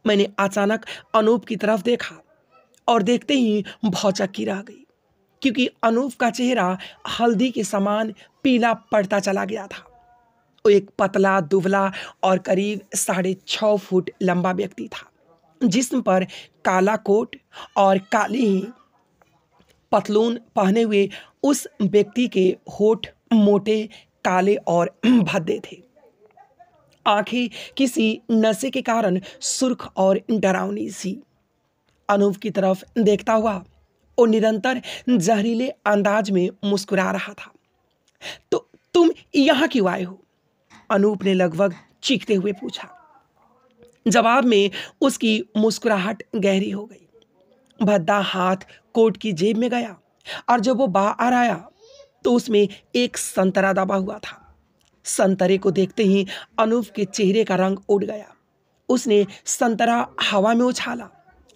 मैंने अचानक अनूप की तरफ देखा और देखते ही भौचक्की रह गई क्योंकि अनूप का चेहरा हल्दी के समान पीला पड़ता चला गया था वो एक पतला दुबला और करीब साढ़े छ फुट लंबा व्यक्ति था जिसम पर काला कोट और काली ही पतलून पहने हुए उस व्यक्ति के होठ मोटे काले और भद्दे थे आंखें किसी नशे के कारण सुर्ख और डरावनी सी अनूप की तरफ देखता हुआ वो निरंतर जहरीले अंदाज में मुस्कुरा रहा था तो तुम यहां क्यों आए हो अनूप ने लगभग चीखते हुए पूछा जवाब में उसकी मुस्कुराहट गहरी हो गई भद्दा हाथ कोट की जेब में गया और जब वो बाहर आया तो उसमें एक संतरा दबा हुआ था संतरे को देखते ही अनूप के चेहरे का रंग उड़ गया उसने संतरा हवा में उछाला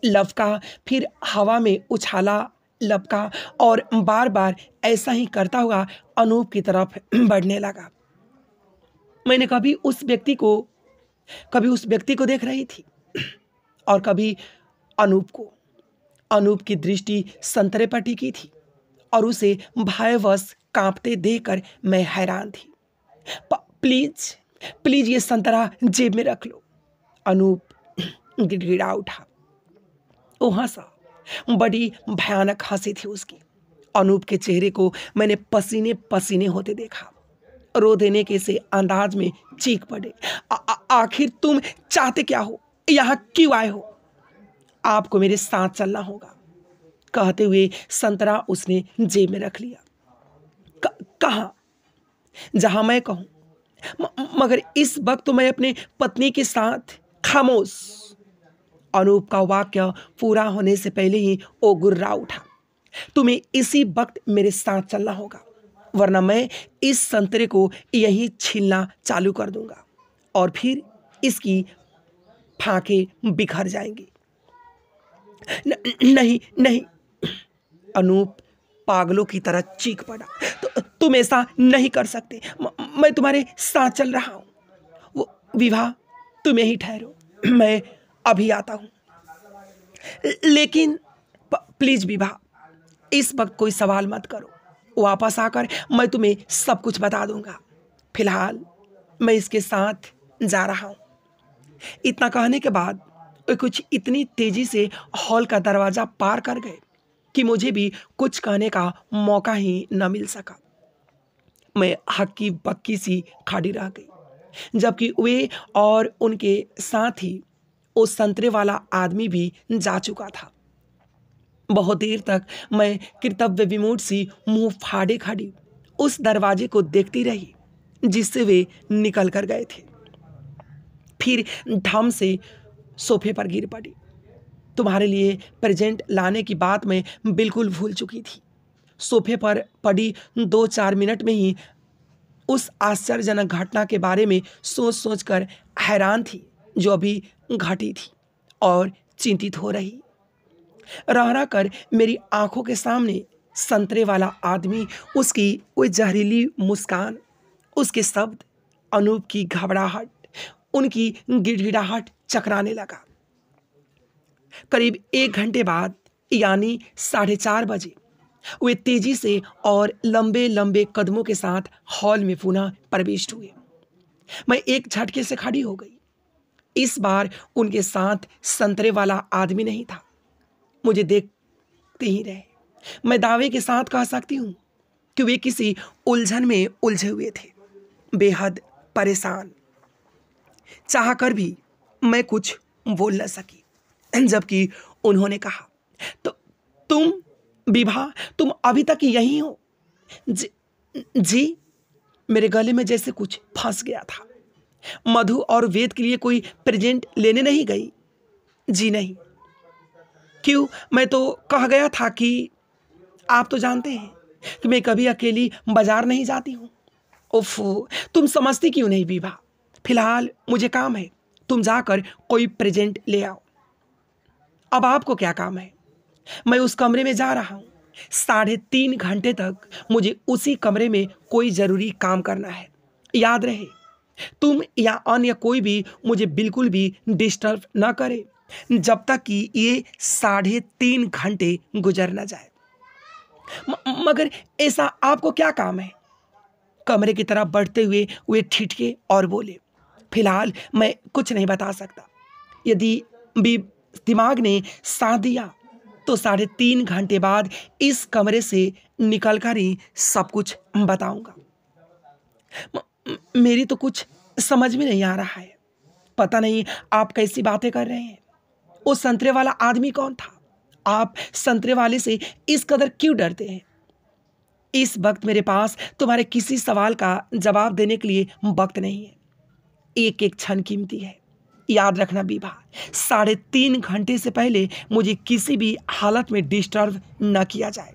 लपका फिर हवा में उछाला लपका और बार बार ऐसा ही करता हुआ अनूप की तरफ बढ़ने लगा मैंने कभी उस व्यक्ति को कभी उस व्यक्ति को देख रही थी और कभी अनूप को अनूप की दृष्टि संतरे पर टिकी थी और उसे भयवश कांपते देखकर मैं हैरान थी प्लीज प्लीज ये संतरा जेब में रख लो अनूप गिड़गिड़ा उठा वो हंसा हाँ बड़ी भयानक हंसी थी उसकी अनूप के चेहरे को मैंने पसीने पसीने होते देखा रो देने के से अंदाज में चीख पड़े आखिर तुम चाहते क्या हो यहाँ क्यों आए हो आपको मेरे साथ चलना होगा कहते हुए संतरा उसने जेब में रख लिया कहा जहां मैं कहूं मगर इस वक्त तो मैं अपने पत्नी के साथ खामोश अनूप का वाक्य पूरा होने से पहले ही ओ गुर्रा उठा तुम्हें इसी वक्त मेरे साथ चलना होगा वरना मैं इस संतरे को यही छीलना चालू कर दूंगा और फिर इसकी फांके बिखर जाएंगी न, नहीं नहीं अनूप पागलों की तरह चीख पड़ा तो, तुम ऐसा नहीं कर सकते म, मैं तुम्हारे साथ चल रहा हूं वो विवाह तुम्हें ही ठहरो मैं अभी आता हूं लेकिन प्लीज विवाह इस वक्त कोई सवाल मत करो वापस आकर मैं तुम्हें सब कुछ बता दूंगा फिलहाल मैं इसके साथ जा रहा हूं इतना कहने के बाद कुछ इतनी तेज़ी से हॉल का दरवाज़ा पार कर गए कि मुझे भी कुछ कहने का मौका ही न मिल सका मैं हक्की बक्की सी खाड़ी रह गई जबकि वे और उनके साथ ही उस संतरे वाला आदमी भी जा चुका था बहुत देर तक मैं कृतव्य विमोट सी मुंह फाड़े खड़ी उस दरवाजे को देखती रही जिससे वे निकल कर गए थे फिर धाम से सोफे पर गिर पड़ी तुम्हारे लिए प्रेजेंट लाने की बात मैं बिल्कुल भूल चुकी थी सोफे पर पड़ी दो चार मिनट में ही उस आश्चर्यजनक घटना के बारे में सोच सोच कर हैरान थी जो अभी घटी थी और चिंतित हो रही रह रह कर मेरी आंखों के सामने संतरे वाला आदमी उसकी वो जहरीली मुस्कान उसके शब्द अनूप की घबराहट उनकी गिड़गिड़ाहट चकराने लगा करीब एक घंटे बाद यानी साढ़े चार बजे वे तेजी से और लंबे लंबे कदमों के साथ हॉल में पुनः प्रविष्ट हुए मैं एक झटके से खड़ी हो गई इस बार उनके साथ संतरे वाला आदमी नहीं था मुझे देखते ही रहे मैं दावे के साथ कह सकती हूं कि वे किसी उलझन में उलझे हुए थे बेहद परेशान चाह कर भी मैं कुछ बोल न सकी जबकि उन्होंने कहा तो तुम विभा तुम अभी तक यही हो जी, जी मेरे गले में जैसे कुछ फंस गया था मधु और वेद के लिए कोई प्रेजेंट लेने नहीं गई जी नहीं क्यों मैं तो कह गया था कि आप तो जानते हैं कि मैं कभी अकेली बाजार नहीं जाती हूँ उफ तुम समझती क्यों नहीं विभा फिलहाल मुझे काम है तुम जाकर कोई प्रेजेंट ले आओ अब आपको क्या काम है मैं उस कमरे में जा रहा हूँ साढ़े तीन घंटे तक मुझे उसी कमरे में कोई ज़रूरी काम करना है याद रहे तुम या अन्य कोई भी मुझे बिल्कुल भी डिस्टर्ब ना करे जब तक कि ये साढ़े तीन घंटे गुजर ना जाए म- मगर ऐसा आपको क्या काम है कमरे की तरफ बढ़ते हुए वे ठिठके और बोले फिलहाल मैं कुछ नहीं बता सकता यदि भी दिमाग ने साथ दिया तो साढ़े तीन घंटे बाद इस कमरे से निकल कर ही सब कुछ बताऊंगा मेरी तो कुछ समझ में नहीं आ रहा है पता नहीं आप कैसी बातें कर रहे हैं वो संतरे वाला आदमी कौन था आप संतरे वाले से इस कदर क्यों डरते हैं इस वक्त मेरे पास तुम्हारे किसी सवाल का जवाब देने के लिए वक्त नहीं है एक एक क्षण कीमती है याद रखना बीबा साढ़े तीन घंटे से पहले मुझे किसी भी हालत में डिस्टर्ब न किया जाए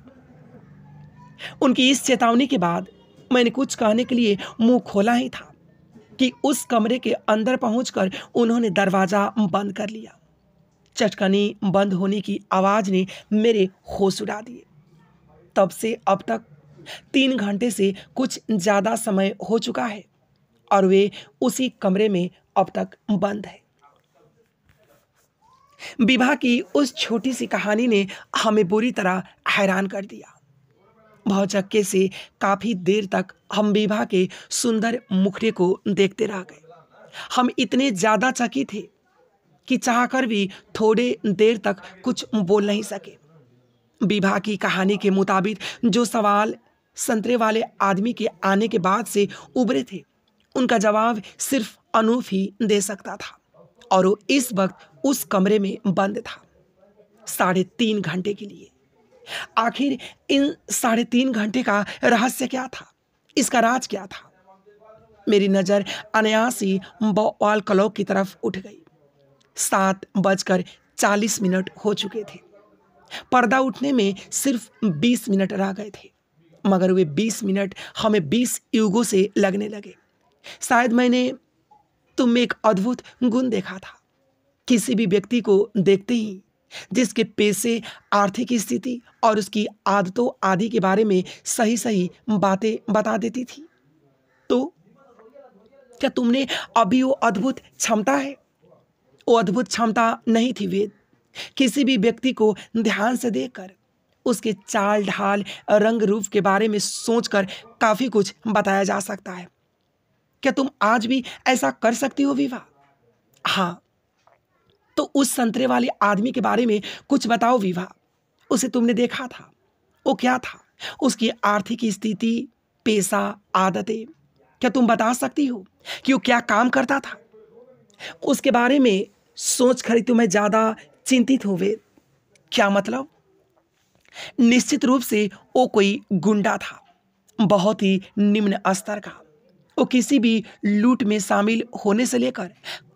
उनकी इस चेतावनी के बाद मैंने कुछ कहने के लिए मुंह खोला ही था कि उस कमरे के अंदर पहुंचकर उन्होंने दरवाज़ा बंद कर लिया चटकनी बंद होने की आवाज़ ने मेरे होश उड़ा दिए तब से अब तक तीन घंटे से कुछ ज़्यादा समय हो चुका है और वे उसी कमरे में अब तक बंद है विवाह की उस छोटी सी कहानी ने हमें बुरी तरह हैरान कर दिया भौचक्के से काफ़ी देर तक हम विवाह के सुंदर मुखड़े को देखते रह गए हम इतने ज़्यादा चकित थे कि चाहकर भी थोड़े देर तक कुछ बोल नहीं सके विवाह की कहानी के मुताबिक जो सवाल संतरे वाले आदमी के आने के बाद से उभरे थे उनका जवाब सिर्फ अनूप ही दे सकता था और वो इस वक्त उस कमरे में बंद था साढ़े तीन घंटे के लिए आखिर इन साढ़े तीन घंटे का रहस्य क्या था इसका राज क्या था मेरी नज़र अनायास ही बॉल क्लॉक की तरफ उठ गई सात बजकर चालीस मिनट हो चुके थे पर्दा उठने में सिर्फ बीस मिनट रह गए थे मगर वे बीस मिनट हमें बीस युगों से लगने लगे शायद मैंने तुम में एक अद्भुत गुण देखा था किसी भी व्यक्ति को देखते ही जिसके पैसे आर्थिक स्थिति और उसकी आदतों आदि के बारे में सही सही बातें बता देती थी तो क्या तुमने अभी वो अद्भुत क्षमता है वो अद्भुत क्षमता नहीं थी वेद किसी भी व्यक्ति को ध्यान से देखकर उसके चाल ढाल रंग रूप के बारे में सोचकर काफ़ी कुछ बताया जा सकता है क्या तुम आज भी ऐसा कर सकती हो विवा हाँ तो उस संतरे वाले आदमी के बारे में कुछ बताओ विवा उसे तुमने देखा था वो क्या था उसकी आर्थिक स्थिति पैसा आदतें क्या तुम बता सकती हो कि वो क्या काम करता था उसके बारे में सोच खरी तुम्हें ज़्यादा चिंतित हो वे क्या मतलब निश्चित रूप से वो कोई गुंडा था बहुत ही निम्न स्तर का वो किसी भी लूट में शामिल होने से लेकर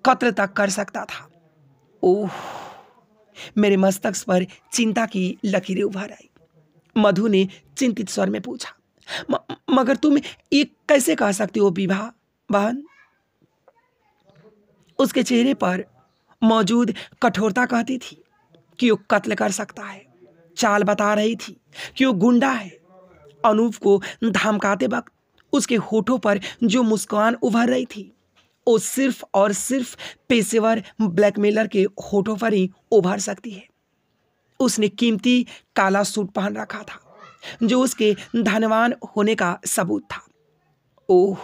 कत्ल तक कर सकता था ओह मेरे मस्तक पर चिंता की लकीरें उभर आई मधु ने चिंतित स्वर में पूछा म, मगर तुम ये कैसे कह सकते हो विवाह बहन उसके चेहरे पर मौजूद कठोरता कहती थी कि वो कत्ल कर सकता है चाल बता रही थी कि वो गुंडा है अनूप को धमकाते वक्त उसके होठों पर जो मुस्कान उभर रही थी वो सिर्फ और सिर्फ पेशेवर ब्लैकमेलर के होठों पर ही उभर सकती है उसने कीमती काला सूट पहन रखा था जो उसके धनवान होने का सबूत था ओह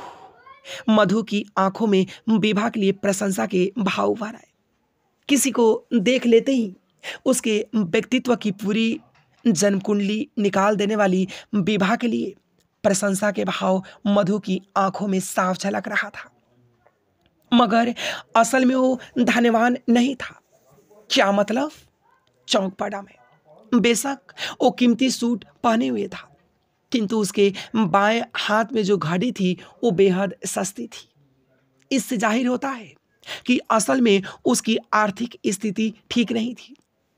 मधु की आंखों में विभा के लिए प्रशंसा के भाव उभर आए किसी को देख लेते ही उसके व्यक्तित्व की पूरी जन्मकुंडली निकाल देने वाली विभा के लिए प्रशंसा के भाव मधु की आंखों में साफ झलक रहा था मगर असल में वो धनवान नहीं था क्या मतलब चौंक पड़ा मैं बेशक वो कीमती सूट पहने हुए था किंतु उसके बाएं हाथ में जो घड़ी थी वो बेहद सस्ती थी इससे जाहिर होता है कि असल में उसकी आर्थिक स्थिति ठीक नहीं थी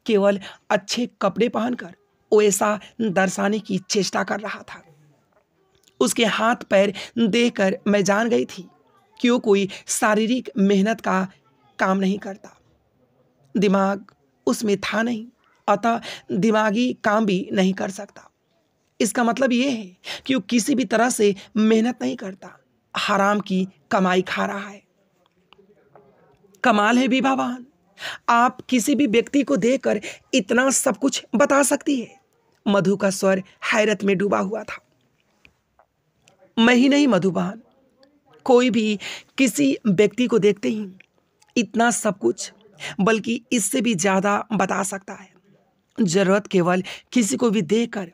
केवल अच्छे कपड़े पहनकर वो ऐसा दर्शाने की चेष्टा कर रहा था उसके हाथ पैर देकर मैं जान गई थी कि वो कोई शारीरिक मेहनत का काम नहीं करता दिमाग उसमें था नहीं अतः दिमागी काम भी नहीं कर सकता इसका मतलब ये है कि वो किसी भी तरह से मेहनत नहीं करता हराम की कमाई खा रहा है कमाल है विभावान आप किसी भी व्यक्ति को देकर इतना सब कुछ बता सकती है मधु का स्वर हैरत में डूबा हुआ था मैं ही नहीं मधुबान कोई भी किसी व्यक्ति को देखते ही इतना सब कुछ बल्कि इससे भी ज़्यादा बता सकता है ज़रूरत केवल किसी को भी देखकर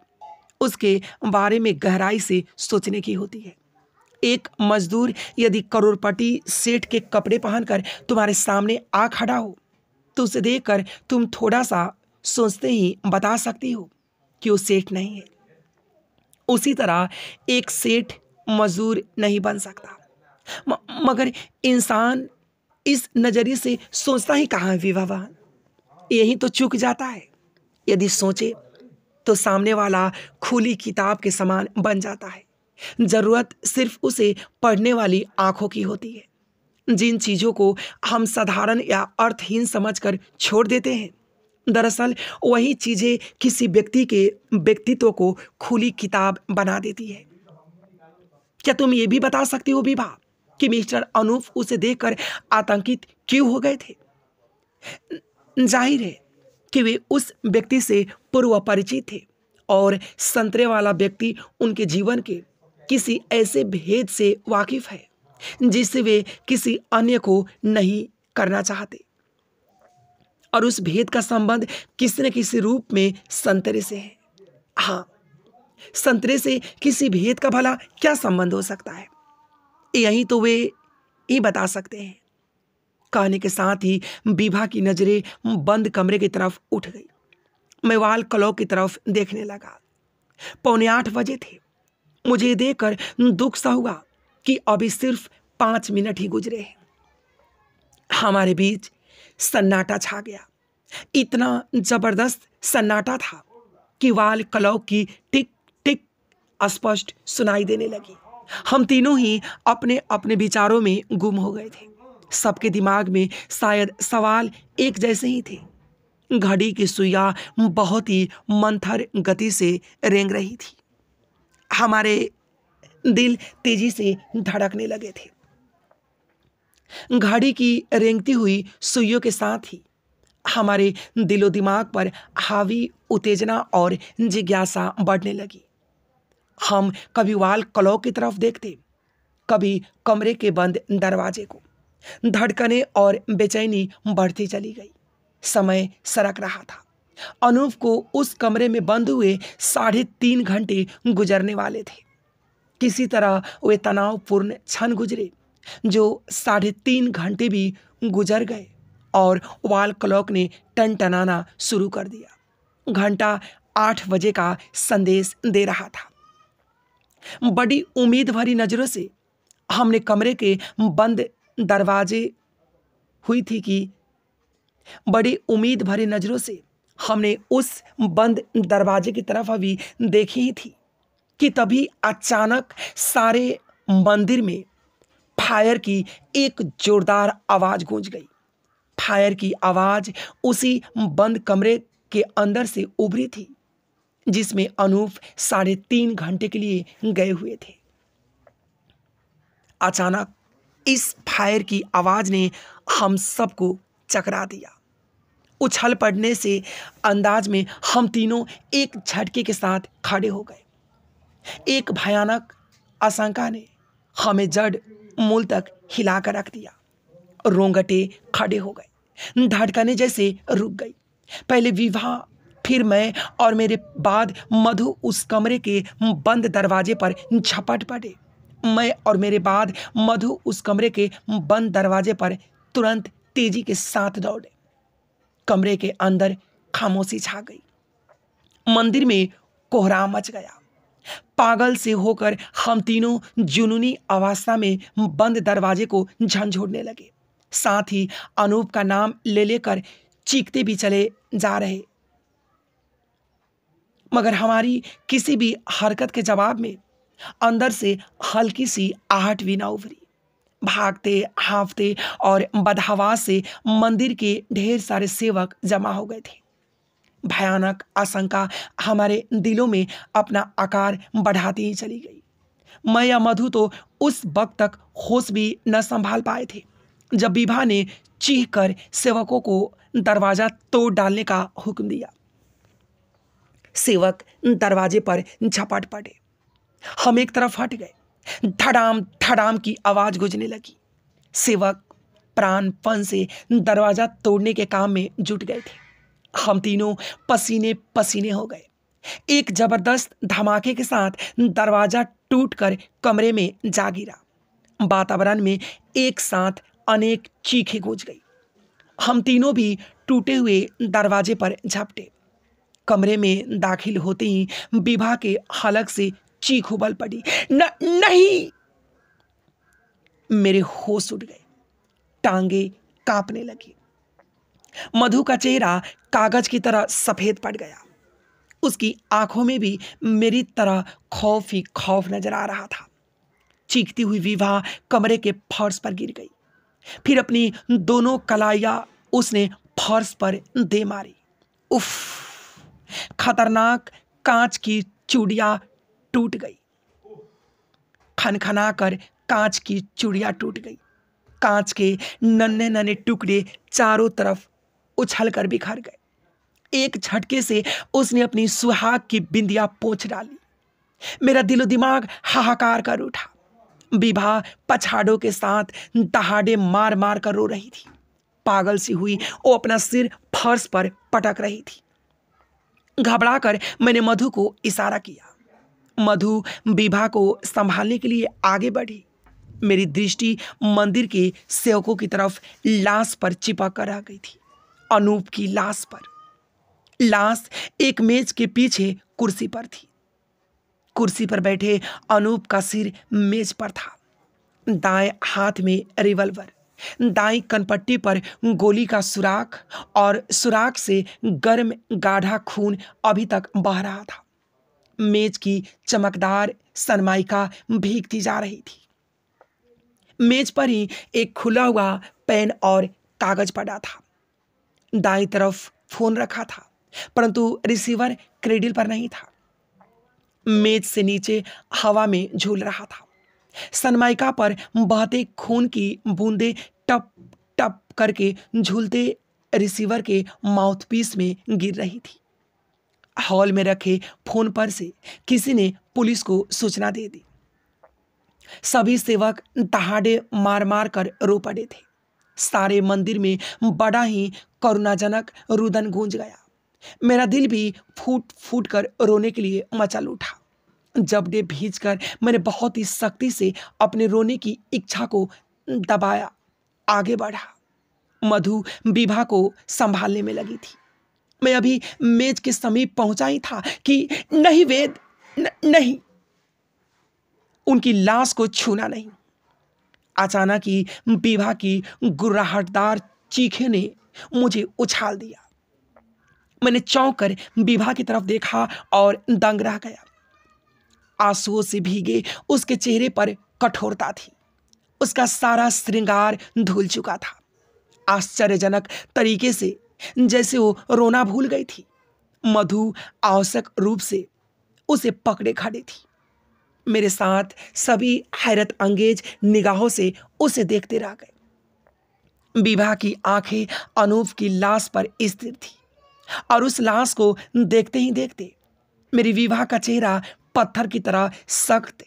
उसके बारे में गहराई से सोचने की होती है एक मजदूर यदि करोड़पति सेठ के कपड़े पहनकर तुम्हारे सामने आ खड़ा हो तो उसे देखकर तुम थोड़ा सा सोचते ही बता सकती हो कि वो सेठ नहीं है उसी तरह एक सेठ मजदूर नहीं बन सकता मगर इंसान इस नज़रिए से सोचता ही कहाँ है विवाहवान यही तो चूक जाता है यदि सोचे तो सामने वाला खुली किताब के समान बन जाता है ज़रूरत सिर्फ उसे पढ़ने वाली आँखों की होती है जिन चीज़ों को हम साधारण या अर्थहीन समझकर छोड़ देते हैं दरअसल वही चीज़ें किसी व्यक्ति के व्यक्तित्व को खुली किताब बना देती है क्या तुम ये भी बता सकते हो विभा कि मिस्टर अनूप उसे देखकर आतंकित क्यों हो गए थे जाहिर है कि वे उस व्यक्ति से पूर्व परिचित थे और संतरे वाला व्यक्ति उनके जीवन के किसी ऐसे भेद से वाकिफ है जिससे वे किसी अन्य को नहीं करना चाहते और उस भेद का संबंध किसी न किसी रूप में संतरे से है हाँ संतरे से किसी भेद का भला क्या संबंध हो सकता है यही तो वे ये बता सकते हैं कहने के साथ ही विभा की नज़रें बंद कमरे की तरफ उठ गई मेवाल कलौ की तरफ देखने लगा पौने आठ बजे थे मुझे देखकर दुख सा हुआ कि अभी सिर्फ पांच मिनट ही गुजरे हैं हमारे बीच सन्नाटा छा गया इतना जबरदस्त सन्नाटा था कि वाल कलौ की टिक स्पष्ट सुनाई देने लगी हम तीनों ही अपने अपने विचारों में गुम हो गए थे सबके दिमाग में शायद सवाल एक जैसे ही थे घड़ी की सुइया बहुत ही मंथर गति से रेंग रही थी हमारे दिल तेजी से धड़कने लगे थे घड़ी की रेंगती हुई सुइयों के साथ ही हमारे दिलो दिमाग पर हावी उत्तेजना और जिज्ञासा बढ़ने लगी हम कभी वाल कलौ की तरफ देखते कभी कमरे के बंद दरवाजे को धड़कने और बेचैनी बढ़ती चली गई समय सरक रहा था अनूप को उस कमरे में बंद हुए साढ़े तीन घंटे गुजरने वाले थे किसी तरह वे तनावपूर्ण क्षण गुजरे जो साढ़े तीन घंटे भी गुजर गए और वाल क्लॉक ने टन टनाना शुरू कर दिया घंटा आठ बजे का संदेश दे रहा था बड़ी उम्मीद भरी नज़रों से हमने कमरे के बंद दरवाजे हुई थी कि बड़ी उम्मीद भरी नज़रों से हमने उस बंद दरवाजे की तरफ अभी देखी ही थी कि तभी अचानक सारे मंदिर में फायर की एक जोरदार आवाज़ गूंज गई फायर की आवाज़ उसी बंद कमरे के अंदर से उभरी थी जिसमें अनूप साढ़े तीन घंटे के लिए गए हुए थे अचानक इस फायर की आवाज़ ने हम सबको चकरा दिया उछल पड़ने से अंदाज में हम तीनों एक झटके के साथ खड़े हो गए एक भयानक आशंका ने हमें जड़ मूल तक हिलाकर रख दिया रोंगटे खड़े हो गए धड़कने जैसे रुक गई पहले विवाह फिर मैं और मेरे बाद मधु उस कमरे के बंद दरवाजे पर झपट पड़े मैं और मेरे बाद मधु उस कमरे के बंद दरवाजे पर तुरंत तेजी के साथ दौड़े कमरे के अंदर खामोशी छा गई मंदिर में कोहरा मच गया पागल से होकर हम तीनों जुनूनी अवस्था में बंद दरवाजे को झंझोड़ने लगे साथ ही अनूप का नाम ले लेकर चीखते भी चले जा रहे मगर हमारी किसी भी हरकत के जवाब में अंदर से हल्की सी आहट भी ना उभरी भागते हाँफते और बदहवास से मंदिर के ढेर सारे सेवक जमा हो गए थे भयानक आशंका हमारे दिलों में अपना आकार बढ़ाती ही चली गई मैं या मधु तो उस वक्त तक होश भी न संभाल पाए थे जब विभा ने चीख कर सेवकों को दरवाज़ा तोड़ डालने का हुक्म दिया सेवक दरवाजे पर झपट पड़े हम एक तरफ हट गए धड़ाम धड़ाम की आवाज गुजने लगी सेवक प्राणपन से दरवाजा तोड़ने के काम में जुट गए थे हम तीनों पसीने पसीने हो गए एक जबरदस्त धमाके के साथ दरवाजा टूटकर कमरे में जा गिरा वातावरण में एक साथ अनेक चीखें गूंज गई हम तीनों भी टूटे हुए दरवाजे पर झपटे कमरे में दाखिल होते ही विभा के हलक से चीख उबल पड़ी न, नहीं मेरे होश उड़ गए टांगे कांपने लगी मधु का चेहरा कागज की तरह सफेद पड़ गया उसकी आंखों में भी मेरी तरह खौफ ही खौफ नजर आ रहा था चीखती हुई विवाह कमरे के फर्श पर गिर गई फिर अपनी दोनों कलाइया उसने फर्श पर दे मारी उफ़ खतरनाक कांच की चूड़िया टूट गई खनखना कर कांच की चूड़िया टूट गई कांच के नन्हे नन्हे टुकड़े चारों तरफ उछल कर बिखर गए एक झटके से उसने अपनी सुहाग की बिंदिया पोछ डाली मेरा दिलो दिमाग हाहाकार कर उठा विभा पछाड़ों के साथ दहाड़े मार मार कर रो रही थी पागल सी हुई वो अपना सिर फर्श पर पटक रही थी घबराकर मैंने मधु को इशारा किया मधु विभा को संभालने के लिए आगे बढ़ी मेरी दृष्टि मंदिर के सेवकों की तरफ लाश पर चिपक कर आ गई थी अनूप की लाश पर लाश एक मेज के पीछे कुर्सी पर थी कुर्सी पर बैठे अनूप का सिर मेज पर था दाएं हाथ में रिवॉल्वर दाई कनपट्टी पर गोली का सुराख और सुराख से गर्म गाढ़ा खून अभी तक बह रहा था मेज की चमकदार सनमाइका भीगती जा रही थी मेज पर ही एक खुला हुआ पेन और कागज पड़ा था दाई तरफ फोन रखा था परंतु रिसीवर क्रेडिल पर नहीं था मेज से नीचे हवा में झूल रहा था सनमाइका पर बहते खून की बूंदे टप टप करके झूलते रिसीवर के माउथपीस में गिर रही थी हॉल में रखे फोन पर से किसी ने पुलिस को सूचना दे दी सभी सेवक दहाड़े मार मार कर रो पड़े थे सारे मंदिर में बड़ा ही करुणाजनक रुदन गूंज गया मेरा दिल भी फूट फूट कर रोने के लिए मचल उठा जबड़े कर मैंने बहुत ही सख्ती से अपने रोने की इच्छा को दबाया आगे बढ़ा मधु विभा को संभालने में लगी थी मैं अभी मेज के समीप पहुंचा ही था कि नहीं वेद न, नहीं उनकी लाश को छूना नहीं अचानक ही विभा की गुर्राहटदार चीखे ने मुझे उछाल दिया मैंने चौंक कर विभा की तरफ देखा और दंग रह गया आंसुओं से भीगे उसके चेहरे पर कठोरता थी उसका सारा श्रृंगार धुल चुका था आश्चर्यजनक तरीके से जैसे वो रोना भूल गई थी मधु आवश्यक रूप से उसे पकड़े खड़ी थी मेरे साथ सभी हैरत अंगेज निगाहों से उसे देखते रह गए विवाह की आंखें अनूप की लाश पर स्थिर थी और उस लाश को देखते ही देखते मेरी विवाह का चेहरा पत्थर की तरह सख्त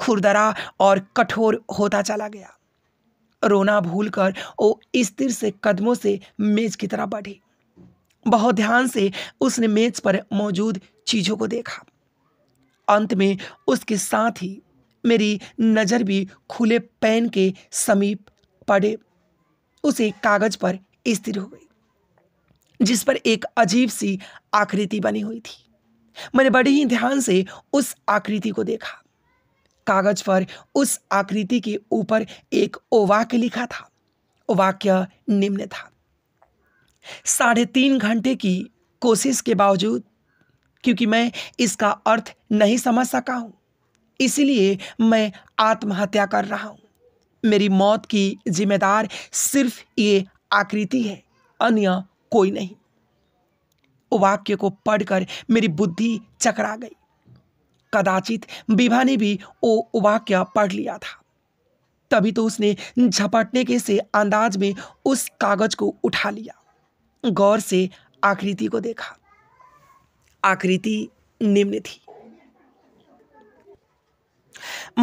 खुरदरा और कठोर होता चला गया रोना भूलकर वो स्थिर से कदमों से मेज की तरह बढ़ी बहुत ध्यान से उसने मेज पर मौजूद चीज़ों को देखा अंत में उसके साथ ही मेरी नज़र भी खुले पेन के समीप पड़े उसे कागज पर स्थिर हो गई जिस पर एक अजीब सी आकृति बनी हुई थी मैंने बड़े ही ध्यान से उस आकृति को देखा कागज पर उस आकृति के ऊपर एक ओवाक्य लिखा था वाक्य निम्न था साढ़े तीन घंटे की कोशिश के बावजूद क्योंकि मैं इसका अर्थ नहीं समझ सका हूं इसलिए मैं आत्महत्या कर रहा हूं मेरी मौत की जिम्मेदार सिर्फ ये आकृति है अन्य कोई नहीं वाक्य को पढ़कर मेरी बुद्धि चकरा गई कदाचित विभा ने भी वो वाक्य पढ़ लिया था तभी तो उसने झपटने के से अंदाज में उस कागज को उठा लिया गौर से आकृति को देखा आकृति निम्न थी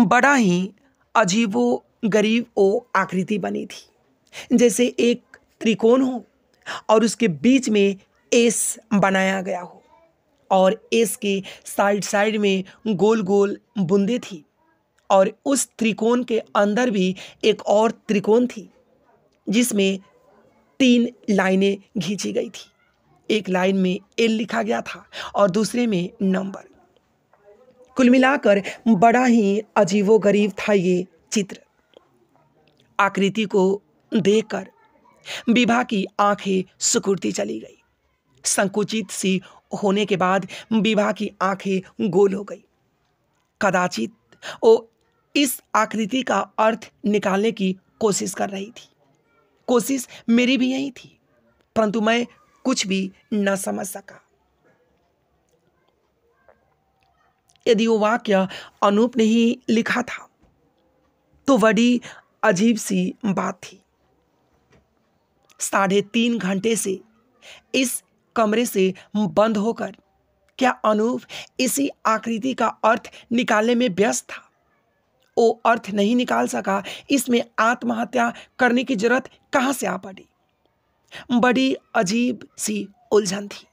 बड़ा ही अजीबो गरीब वो आकृति बनी थी जैसे एक त्रिकोण हो और उसके बीच में एस बनाया गया हो और एस के साइड साइड में गोल गोल बूंदे थी और उस त्रिकोण के अंदर भी एक और त्रिकोण थी जिसमें तीन लाइनें घींची गई थी एक लाइन में एल लिखा गया था और दूसरे में नंबर कुल मिलाकर बड़ा ही अजीबोगरीब था ये चित्र आकृति को देखकर विभा की आंखें सुकुड़ती चली गई संकुचित सी होने के बाद विवाह की आंखें गोल हो गई कदाचित वो इस आकृति का अर्थ निकालने की कोशिश कर रही थी कोशिश मेरी भी यही थी परंतु मैं कुछ भी न समझ सका यदि वो वाक्य अनूप ने ही लिखा था तो बड़ी अजीब सी बात थी साढ़े तीन घंटे से इस कमरे से बंद होकर क्या अनूप इसी आकृति का अर्थ निकालने में व्यस्त था वो अर्थ नहीं निकाल सका इसमें आत्महत्या करने की जरूरत कहाँ से आ पड़ी बड़ी अजीब सी उलझन थी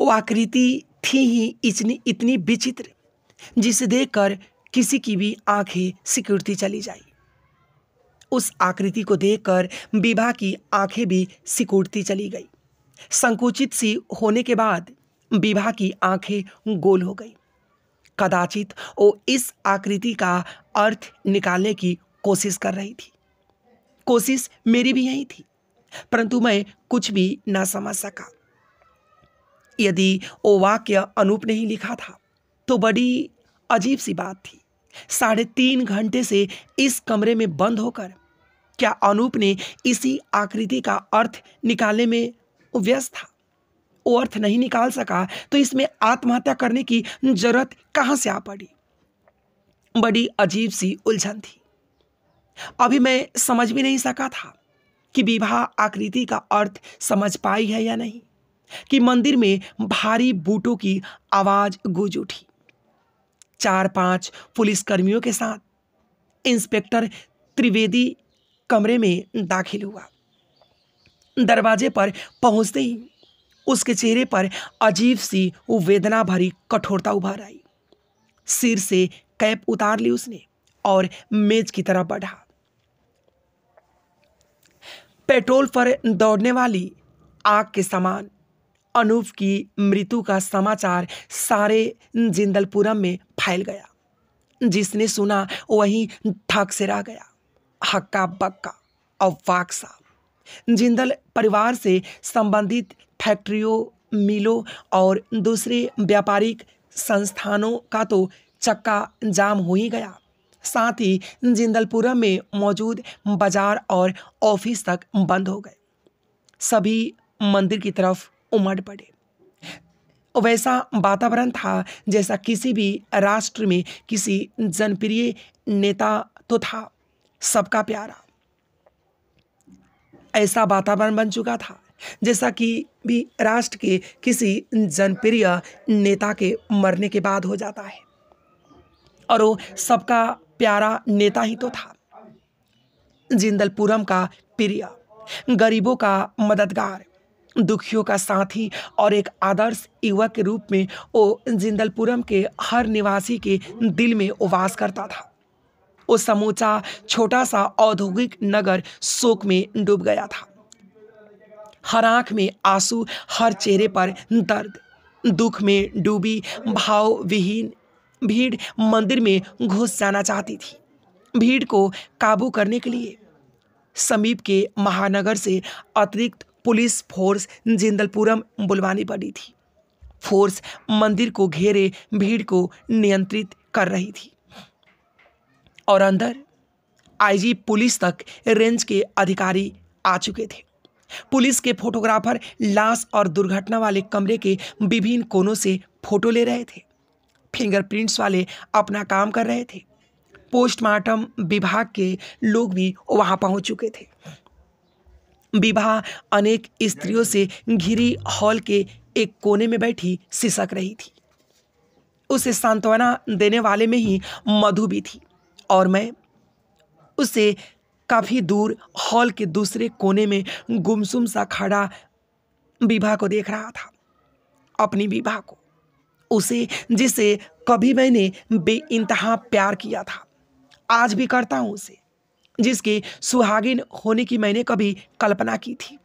वो आकृति थी ही इतनी इतनी विचित्र जिसे देखकर किसी की भी आंखें सिकुड़ती चली जाए उस आकृति को देखकर विभा की आंखें भी सिकुड़ती चली गई संकुचित सी होने के बाद विभा की आंखें गोल हो गई कदाचित वो इस आकृति का अर्थ निकालने की कोशिश कर रही थी कोशिश मेरी भी यही थी परंतु मैं कुछ भी ना समझ सका यदि वो वाक्य अनूप ने ही लिखा था तो बड़ी अजीब सी बात थी साढ़े तीन घंटे से इस कमरे में बंद होकर क्या अनूप ने इसी आकृति का अर्थ निकालने में व्यस्त था वो अर्थ नहीं निकाल सका तो इसमें आत्महत्या करने की जरूरत कहां से आ पड़ी बड़ी अजीब सी उलझन थी अभी मैं समझ भी नहीं सका था कि विवाह आकृति का अर्थ समझ पाई है या नहीं कि मंदिर में भारी बूटों की आवाज गूंज उठी चार पांच पुलिसकर्मियों के साथ इंस्पेक्टर त्रिवेदी कमरे में दाखिल हुआ दरवाजे पर पहुंचते ही उसके चेहरे पर अजीब सी वेदना भरी कठोरता उभर आई सिर से कैप उतार ली उसने और मेज की तरफ बढ़ा पेट्रोल पर दौड़ने वाली आग के समान अनूप की मृत्यु का समाचार सारे जिंदलपुरम में फैल गया जिसने सुना वहीं थक से रह गया हक्का बक्का और वाकसा जिंदल परिवार से संबंधित फैक्ट्रियों मिलों और दूसरे व्यापारिक संस्थानों का तो चक्का जाम हो ही गया साथ ही जिंदलपुरम में मौजूद बाजार और ऑफिस तक बंद हो गए सभी मंदिर की तरफ उमड़ पड़े वैसा वातावरण था जैसा किसी भी राष्ट्र में किसी जनप्रिय नेता तो था सबका प्यारा ऐसा वातावरण बन चुका था जैसा कि भी राष्ट्र के किसी जनप्रिय नेता के मरने के बाद हो जाता है और वो सबका प्यारा नेता ही तो था जिंदलपुरम का प्रिय गरीबों का मददगार दुखियों का साथी और एक आदर्श युवक के रूप में वो जिंदलपुरम के हर निवासी के दिल में उवास करता था वो समूचा छोटा सा औद्योगिक नगर शोक में डूब गया था हर आंख में आंसू हर चेहरे पर दर्द दुख में डूबी भाव विहीन भीड़ मंदिर में घुस जाना चाहती थी भीड़ को काबू करने के लिए समीप के महानगर से अतिरिक्त पुलिस फोर्स जिंदलपुरम बुलवानी पड़ी थी फोर्स मंदिर को घेरे भीड़ को नियंत्रित कर रही थी और अंदर आईजी पुलिस तक रेंज के अधिकारी आ चुके थे पुलिस के फोटोग्राफर लाश और दुर्घटना वाले कमरे के विभिन्न कोनों से फोटो ले रहे थे फिंगरप्रिंट्स वाले अपना काम कर रहे थे पोस्टमार्टम विभाग के लोग भी वहां पहुंच चुके थे विवाह अनेक स्त्रियों से घिरी हॉल के एक कोने में बैठी सिसक रही थी उसे सांत्वना देने वाले में ही मधु भी थी और मैं उसे काफ़ी दूर हॉल के दूसरे कोने में गुमसुम सा खड़ा विभा को देख रहा था अपनी विभा को उसे जिसे कभी मैंने बेइंतहा प्यार किया था आज भी करता हूँ उसे जिसके सुहागिन होने की मैंने कभी कल्पना की थी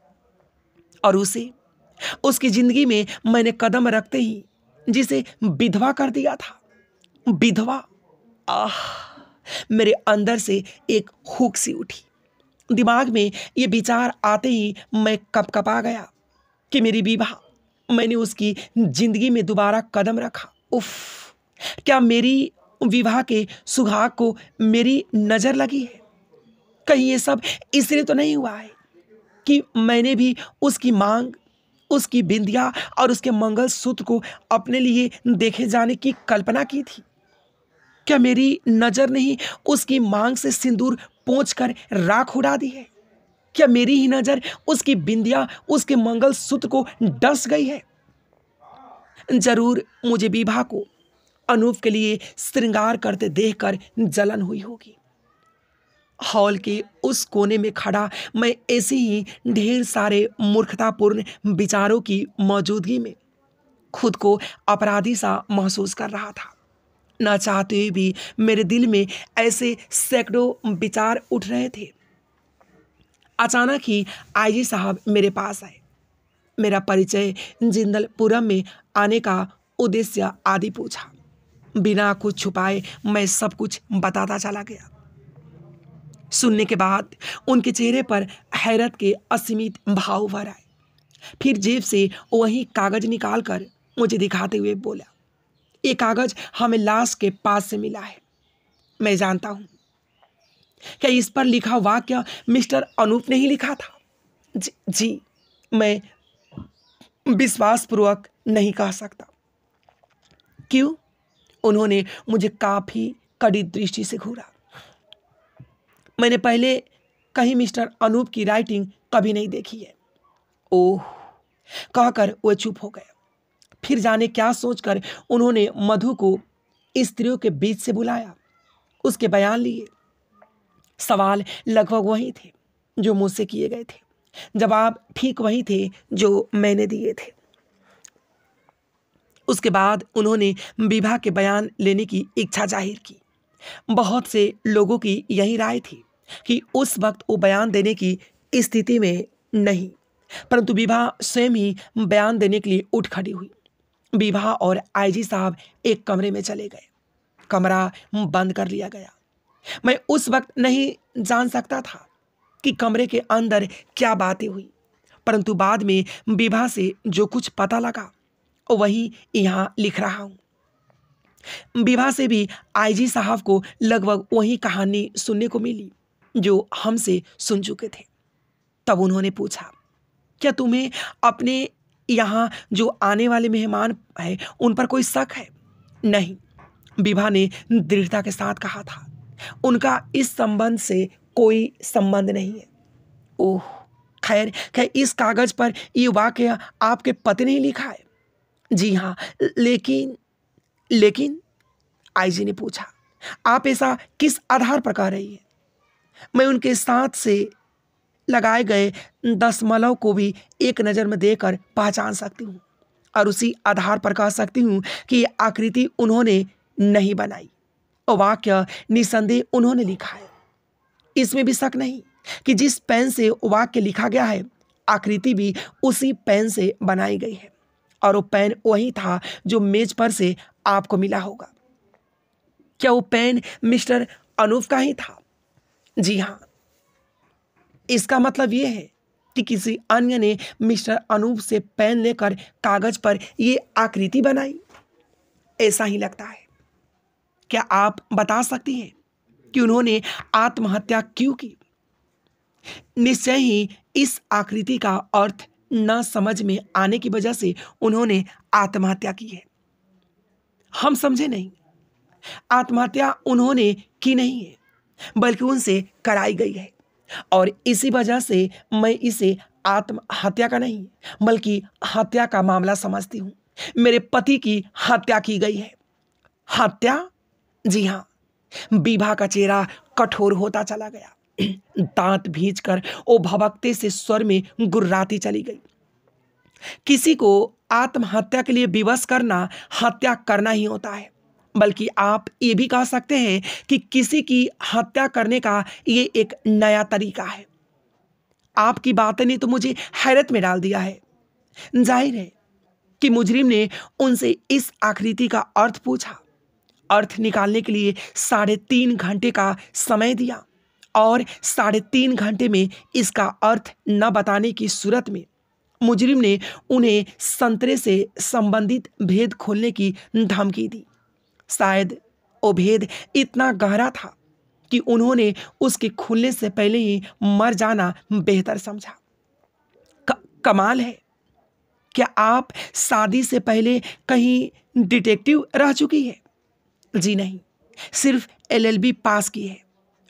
और उसे उसकी जिंदगी में मैंने कदम रखते ही जिसे विधवा कर दिया था विधवा आह मेरे अंदर से एक हुक सी उठी दिमाग में ये विचार आते ही मैं कपकपा गया कि मेरी विवाह मैंने उसकी जिंदगी में दोबारा कदम रखा उफ क्या मेरी विवाह के सुहाग को मेरी नज़र लगी है कहीं ये सब इसलिए तो नहीं हुआ है कि मैंने भी उसकी मांग उसकी बिंदिया और उसके मंगल सूत्र को अपने लिए देखे जाने की कल्पना की थी क्या मेरी नज़र नहीं उसकी मांग से सिंदूर पहुँच कर राख उड़ा दी है क्या मेरी ही नज़र उसकी बिंदिया उसके मंगल सूत्र को डस गई है जरूर मुझे विभा को अनूप के लिए श्रृंगार करते देखकर जलन हुई होगी हॉल के उस कोने में खड़ा मैं ऐसे ही ढेर सारे मूर्खतापूर्ण विचारों की मौजूदगी में खुद को अपराधी सा महसूस कर रहा था न चाहते हुए भी मेरे दिल में ऐसे सैकड़ों विचार उठ रहे थे अचानक ही आईजी साहब मेरे पास आए मेरा परिचय जिंदलपुरम में आने का उद्देश्य आदि पूछा बिना कुछ छुपाए मैं सब कुछ बताता चला गया सुनने के बाद उनके चेहरे पर हैरत के असीमित भाव भर आए फिर जेब से वही कागज निकालकर मुझे दिखाते हुए बोला ये कागज हमें लाश के पास से मिला है मैं जानता हूँ क्या इस पर लिखा वाक्य मिस्टर अनूप ने ही लिखा था जी, जी मैं विश्वासपूर्वक नहीं कह सकता क्यों उन्होंने मुझे काफ़ी कड़ी दृष्टि से घूरा मैंने पहले कहीं मिस्टर अनूप की राइटिंग कभी नहीं देखी है ओह कहकर वह चुप हो गया फिर जाने क्या सोचकर उन्होंने मधु को स्त्रियों के बीच से बुलाया उसके बयान लिए सवाल लगभग वही थे जो मुझसे किए गए थे जवाब ठीक वही थे जो मैंने दिए थे उसके बाद उन्होंने विवाह के बयान लेने की इच्छा जाहिर की बहुत से लोगों की यही राय थी कि उस वक्त वो बयान देने की स्थिति में नहीं परंतु विभा स्वयं ही बयान देने के लिए उठ खड़ी हुई विभा और आईजी साहब एक कमरे में चले गए कमरा बंद कर लिया गया मैं उस वक्त नहीं जान सकता था कि कमरे के अंदर क्या बातें हुई परंतु बाद में विभा से जो कुछ पता लगा वही यहाँ लिख रहा हूँ विवाह से भी आईजी साहब को लगभग वही कहानी सुनने को मिली जो हमसे सुन चुके थे तब उन्होंने पूछा क्या तुम्हें अपने यहाँ जो आने वाले मेहमान है उन पर कोई शक है नहीं विभा ने दृढ़ता के साथ कहा था उनका इस संबंध से कोई संबंध नहीं है ओह खैर खैर इस कागज़ पर ये वाक्य आपके पति ने लिखा है जी हाँ लेकिन लेकिन आईजी ने पूछा आप ऐसा किस आधार पर कह रही है मैं उनके साथ से लगाए गए दशमलव को भी एक नज़र में देकर पहचान सकती हूँ और उसी आधार पर कह सकती हूँ कि ये आकृति उन्होंने नहीं बनाई वाक्य निसंदेह उन्होंने लिखा है इसमें भी शक नहीं कि जिस पेन से वाक्य लिखा गया है आकृति भी उसी पेन से बनाई गई है और वो पेन वही था जो मेज पर से आपको मिला होगा क्या वो पेन मिस्टर अनूप का ही था जी हाँ इसका मतलब ये है कि किसी अन्य ने मिस्टर अनूप से पेन लेकर कागज पर ये आकृति बनाई ऐसा ही लगता है क्या आप बता सकती हैं कि उन्होंने आत्महत्या क्यों की निश्चय ही इस आकृति का अर्थ ना समझ में आने की वजह से उन्होंने आत्महत्या की है हम समझे नहीं आत्महत्या उन्होंने की नहीं है बल्कि उनसे कराई गई है और इसी वजह से मैं इसे आत्महत्या का नहीं बल्कि हत्या का मामला समझती हूँ मेरे पति की हत्या की गई है हत्या जी हाँ विवाह का चेहरा कठोर होता चला गया दांत भीज कर ओ भवक्ते से स्वर में गुर्राती चली गई किसी को आत्महत्या के लिए विवश करना हत्या करना ही होता है बल्कि आप ये भी कह सकते हैं कि किसी की हत्या करने का ये एक नया तरीका है आपकी बातें ने तो मुझे हैरत में डाल दिया है जाहिर है कि मुजरिम ने उनसे इस आकृति का अर्थ पूछा अर्थ निकालने के लिए साढ़े तीन घंटे का समय दिया और साढ़े तीन घंटे में इसका अर्थ न बताने की सूरत में मुजरिम ने उन्हें संतरे से संबंधित भेद खोलने की धमकी दी शायद वो भेद इतना गहरा था कि उन्होंने उसके खुलने से पहले ही मर जाना बेहतर समझा क, कमाल है क्या आप शादी से पहले कहीं डिटेक्टिव रह चुकी है जी नहीं सिर्फ एलएलबी पास की है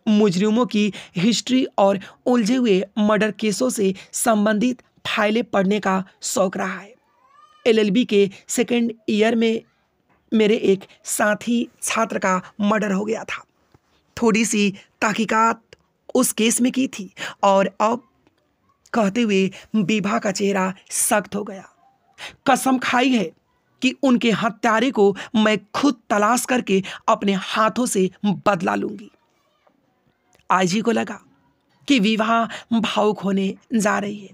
मुजरिमों की हिस्ट्री और उलझे हुए मर्डर केसों से संबंधित फाइलें पढ़ने का शौक रहा है एलएलबी के सेकेंड ईयर में मेरे एक साथी छात्र का मर्डर हो गया था थोड़ी सी तहकीकत उस केस में की थी और अब कहते हुए विभा का चेहरा सख्त हो गया कसम खाई है कि उनके हत्यारे को मैं खुद तलाश करके अपने हाथों से बदला लूंगी आज ही को लगा कि विवाह भावुक होने जा रही है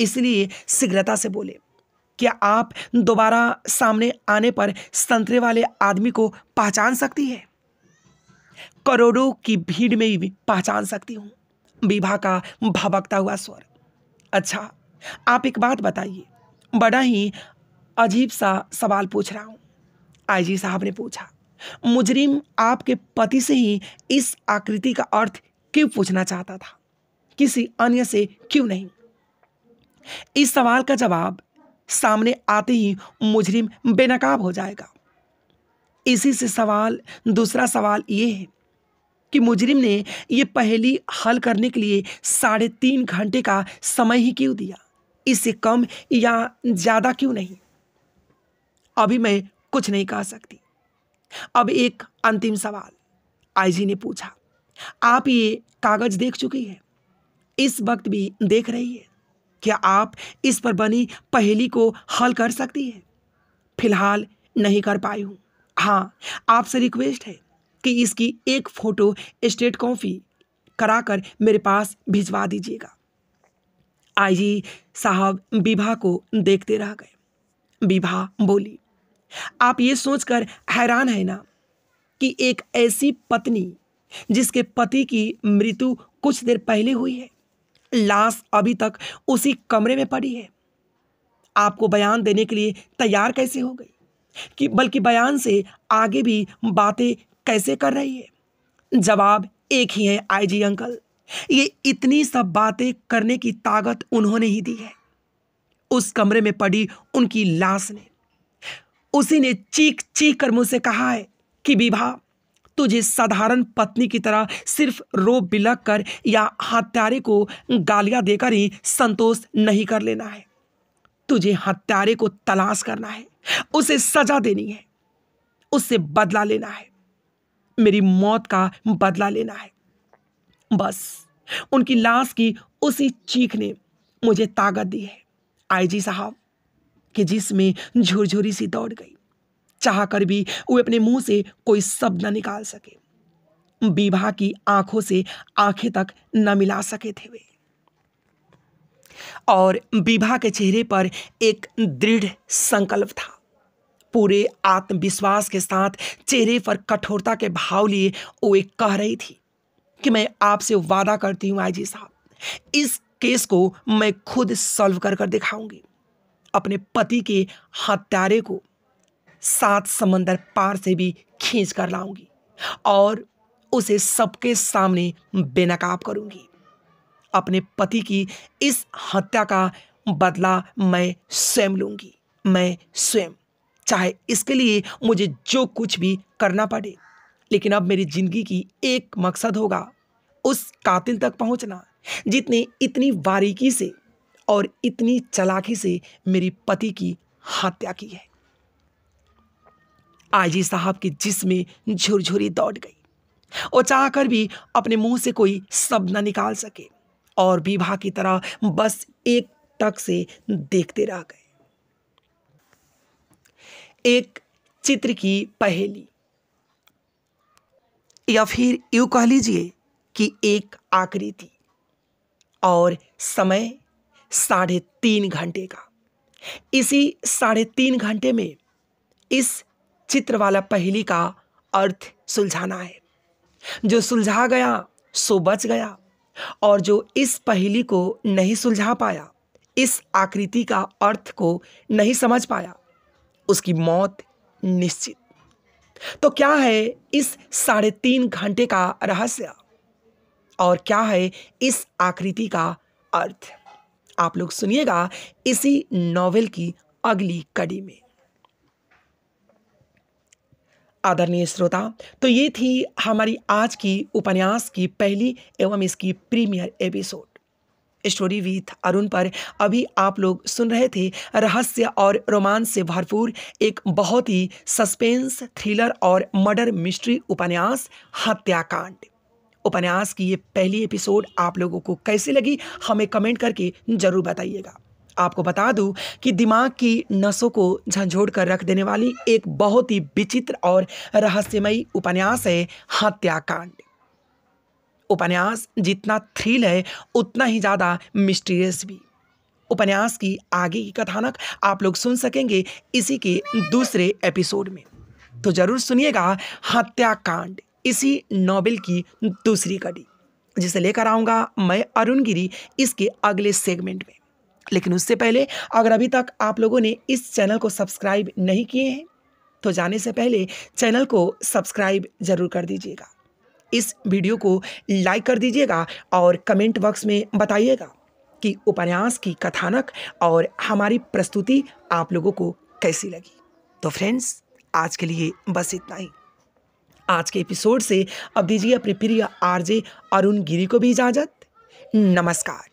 इसलिए शीघ्रता से बोले क्या आप दोबारा सामने आने पर संतरे वाले आदमी को पहचान सकती है करोड़ों की भीड़ में भी पहचान सकती हूँ विवाह का भबकता हुआ स्वर अच्छा आप एक बात बताइए बड़ा ही अजीब सा सवाल पूछ रहा हूँ आईजी साहब ने पूछा मुजरिम आपके पति से ही इस आकृति का अर्थ क्यों पूछना चाहता था किसी अन्य से क्यों नहीं इस सवाल का जवाब सामने आते ही मुजरिम बेनकाब हो जाएगा इसी से सवाल दूसरा सवाल ये है कि मुजरिम ने यह पहली हल करने के लिए साढ़े तीन घंटे का समय ही क्यों दिया इससे कम या ज़्यादा क्यों नहीं अभी मैं कुछ नहीं कह सकती अब एक अंतिम सवाल आईजी ने पूछा आप ये कागज देख चुकी है इस वक्त भी देख रही है क्या आप इस पर बनी पहेली को हल कर सकती है फिलहाल नहीं कर पाई हूँ हाँ आपसे रिक्वेस्ट है कि इसकी एक फ़ोटो स्टेट कॉफ़ी कराकर मेरे पास भिजवा दीजिएगा आईजी साहब विभा को देखते रह गए विभा बोली आप ये सोचकर हैरान है ना कि एक ऐसी पत्नी जिसके पति की मृत्यु कुछ देर पहले हुई है लाश अभी तक उसी कमरे में पड़ी है आपको बयान देने के लिए तैयार कैसे हो गई कि बल्कि बयान से आगे भी बातें कैसे कर रही है जवाब एक ही है आईजी अंकल ये इतनी सब बातें करने की ताकत उन्होंने ही दी है उस कमरे में पड़ी उनकी लाश ने उसी ने चीख चीख कर मुझसे कहा है कि विभा तुझे साधारण पत्नी की तरह सिर्फ रो बिलक कर या हत्यारे को गालियां देकर ही संतोष नहीं कर लेना है तुझे हत्यारे को तलाश करना है उसे सजा देनी है उससे बदला लेना है मेरी मौत का बदला लेना है बस उनकी लाश की उसी चीख ने मुझे ताकत दी है आईजी साहब कि जिसमें झुरझुरी सी दौड़ गई चाह कर भी वे अपने मुंह से कोई शब्द न निकाल सके विवाह की आंखों से आंखें तक न मिला सके थे वे और विवाह के चेहरे पर एक दृढ़ संकल्प था पूरे आत्मविश्वास के साथ चेहरे पर कठोरता के भाव लिए वो एक कह रही थी कि मैं आपसे वादा करती हूँ जी साहब इस केस को मैं खुद सॉल्व कर कर दिखाऊंगी अपने पति के हत्यारे को सात समंदर पार से भी खींच कर लाऊंगी और उसे सबके सामने बेनकाब करूंगी अपने पति की इस हत्या का बदला मैं स्वयं लूंगी मैं स्वयं चाहे इसके लिए मुझे जो कुछ भी करना पड़े लेकिन अब मेरी जिंदगी की एक मकसद होगा उस कातिल तक पहुंचना जितने इतनी बारीकी से और इतनी चलाकी से मेरी पति की हत्या की है आईजी साहब के जिसमें झुरझुरी दौड़ गई और चाहकर भी अपने मुंह से कोई शब्द न निकाल सके और विवाह की तरह बस एक टक से देखते रह गए एक चित्र की पहेली या फिर यू कह लीजिए कि एक आकृति और समय साढ़े तीन घंटे का इसी साढ़े तीन घंटे में इस चित्र वाला पहली का अर्थ सुलझाना है जो सुलझा गया सो बच गया और जो इस पहली को नहीं सुलझा पाया इस आकृति का अर्थ को नहीं समझ पाया उसकी मौत निश्चित तो क्या है इस साढ़े तीन घंटे का रहस्य और क्या है इस आकृति का अर्थ आप लोग सुनिएगा इसी नॉवेल की अगली कड़ी में आदरणीय श्रोता तो ये थी हमारी आज की उपन्यास की पहली एवं इसकी premiere episode story with Arun पर अभी आप लोग सुन रहे थे रहस्य और रोमांस से भरपूर एक बहुत ही सस्पेंस थ्रिलर और मर्डर मिस्ट्री उपन्यास हत्याकांड उपन्यास की ये पहली एपिसोड आप लोगों को कैसी लगी हमें कमेंट करके ज़रूर बताइएगा आपको बता दूं कि दिमाग की नसों को झंझोड़ कर रख देने वाली एक बहुत ही विचित्र और रहस्यमयी उपन्यास है हत्याकांड उपन्यास जितना थ्रिल है उतना ही ज़्यादा मिस्टीरियस भी उपन्यास की आगे की कथानक आप लोग सुन सकेंगे इसी के दूसरे एपिसोड में तो ज़रूर सुनिएगा हत्याकांड इसी नॉवल की दूसरी कड़ी जिसे लेकर आऊँगा मैं अरुण गिरी इसके अगले सेगमेंट में लेकिन उससे पहले अगर अभी तक आप लोगों ने इस चैनल को सब्सक्राइब नहीं किए हैं तो जाने से पहले चैनल को सब्सक्राइब जरूर कर दीजिएगा इस वीडियो को लाइक कर दीजिएगा और कमेंट बॉक्स में बताइएगा कि उपन्यास की कथानक और हमारी प्रस्तुति आप लोगों को कैसी लगी तो फ्रेंड्स आज के लिए बस इतना ही आज के एपिसोड से अब दीजिए अपने प्रिय आरजे अरुण गिरी को भी इजाज़त नमस्कार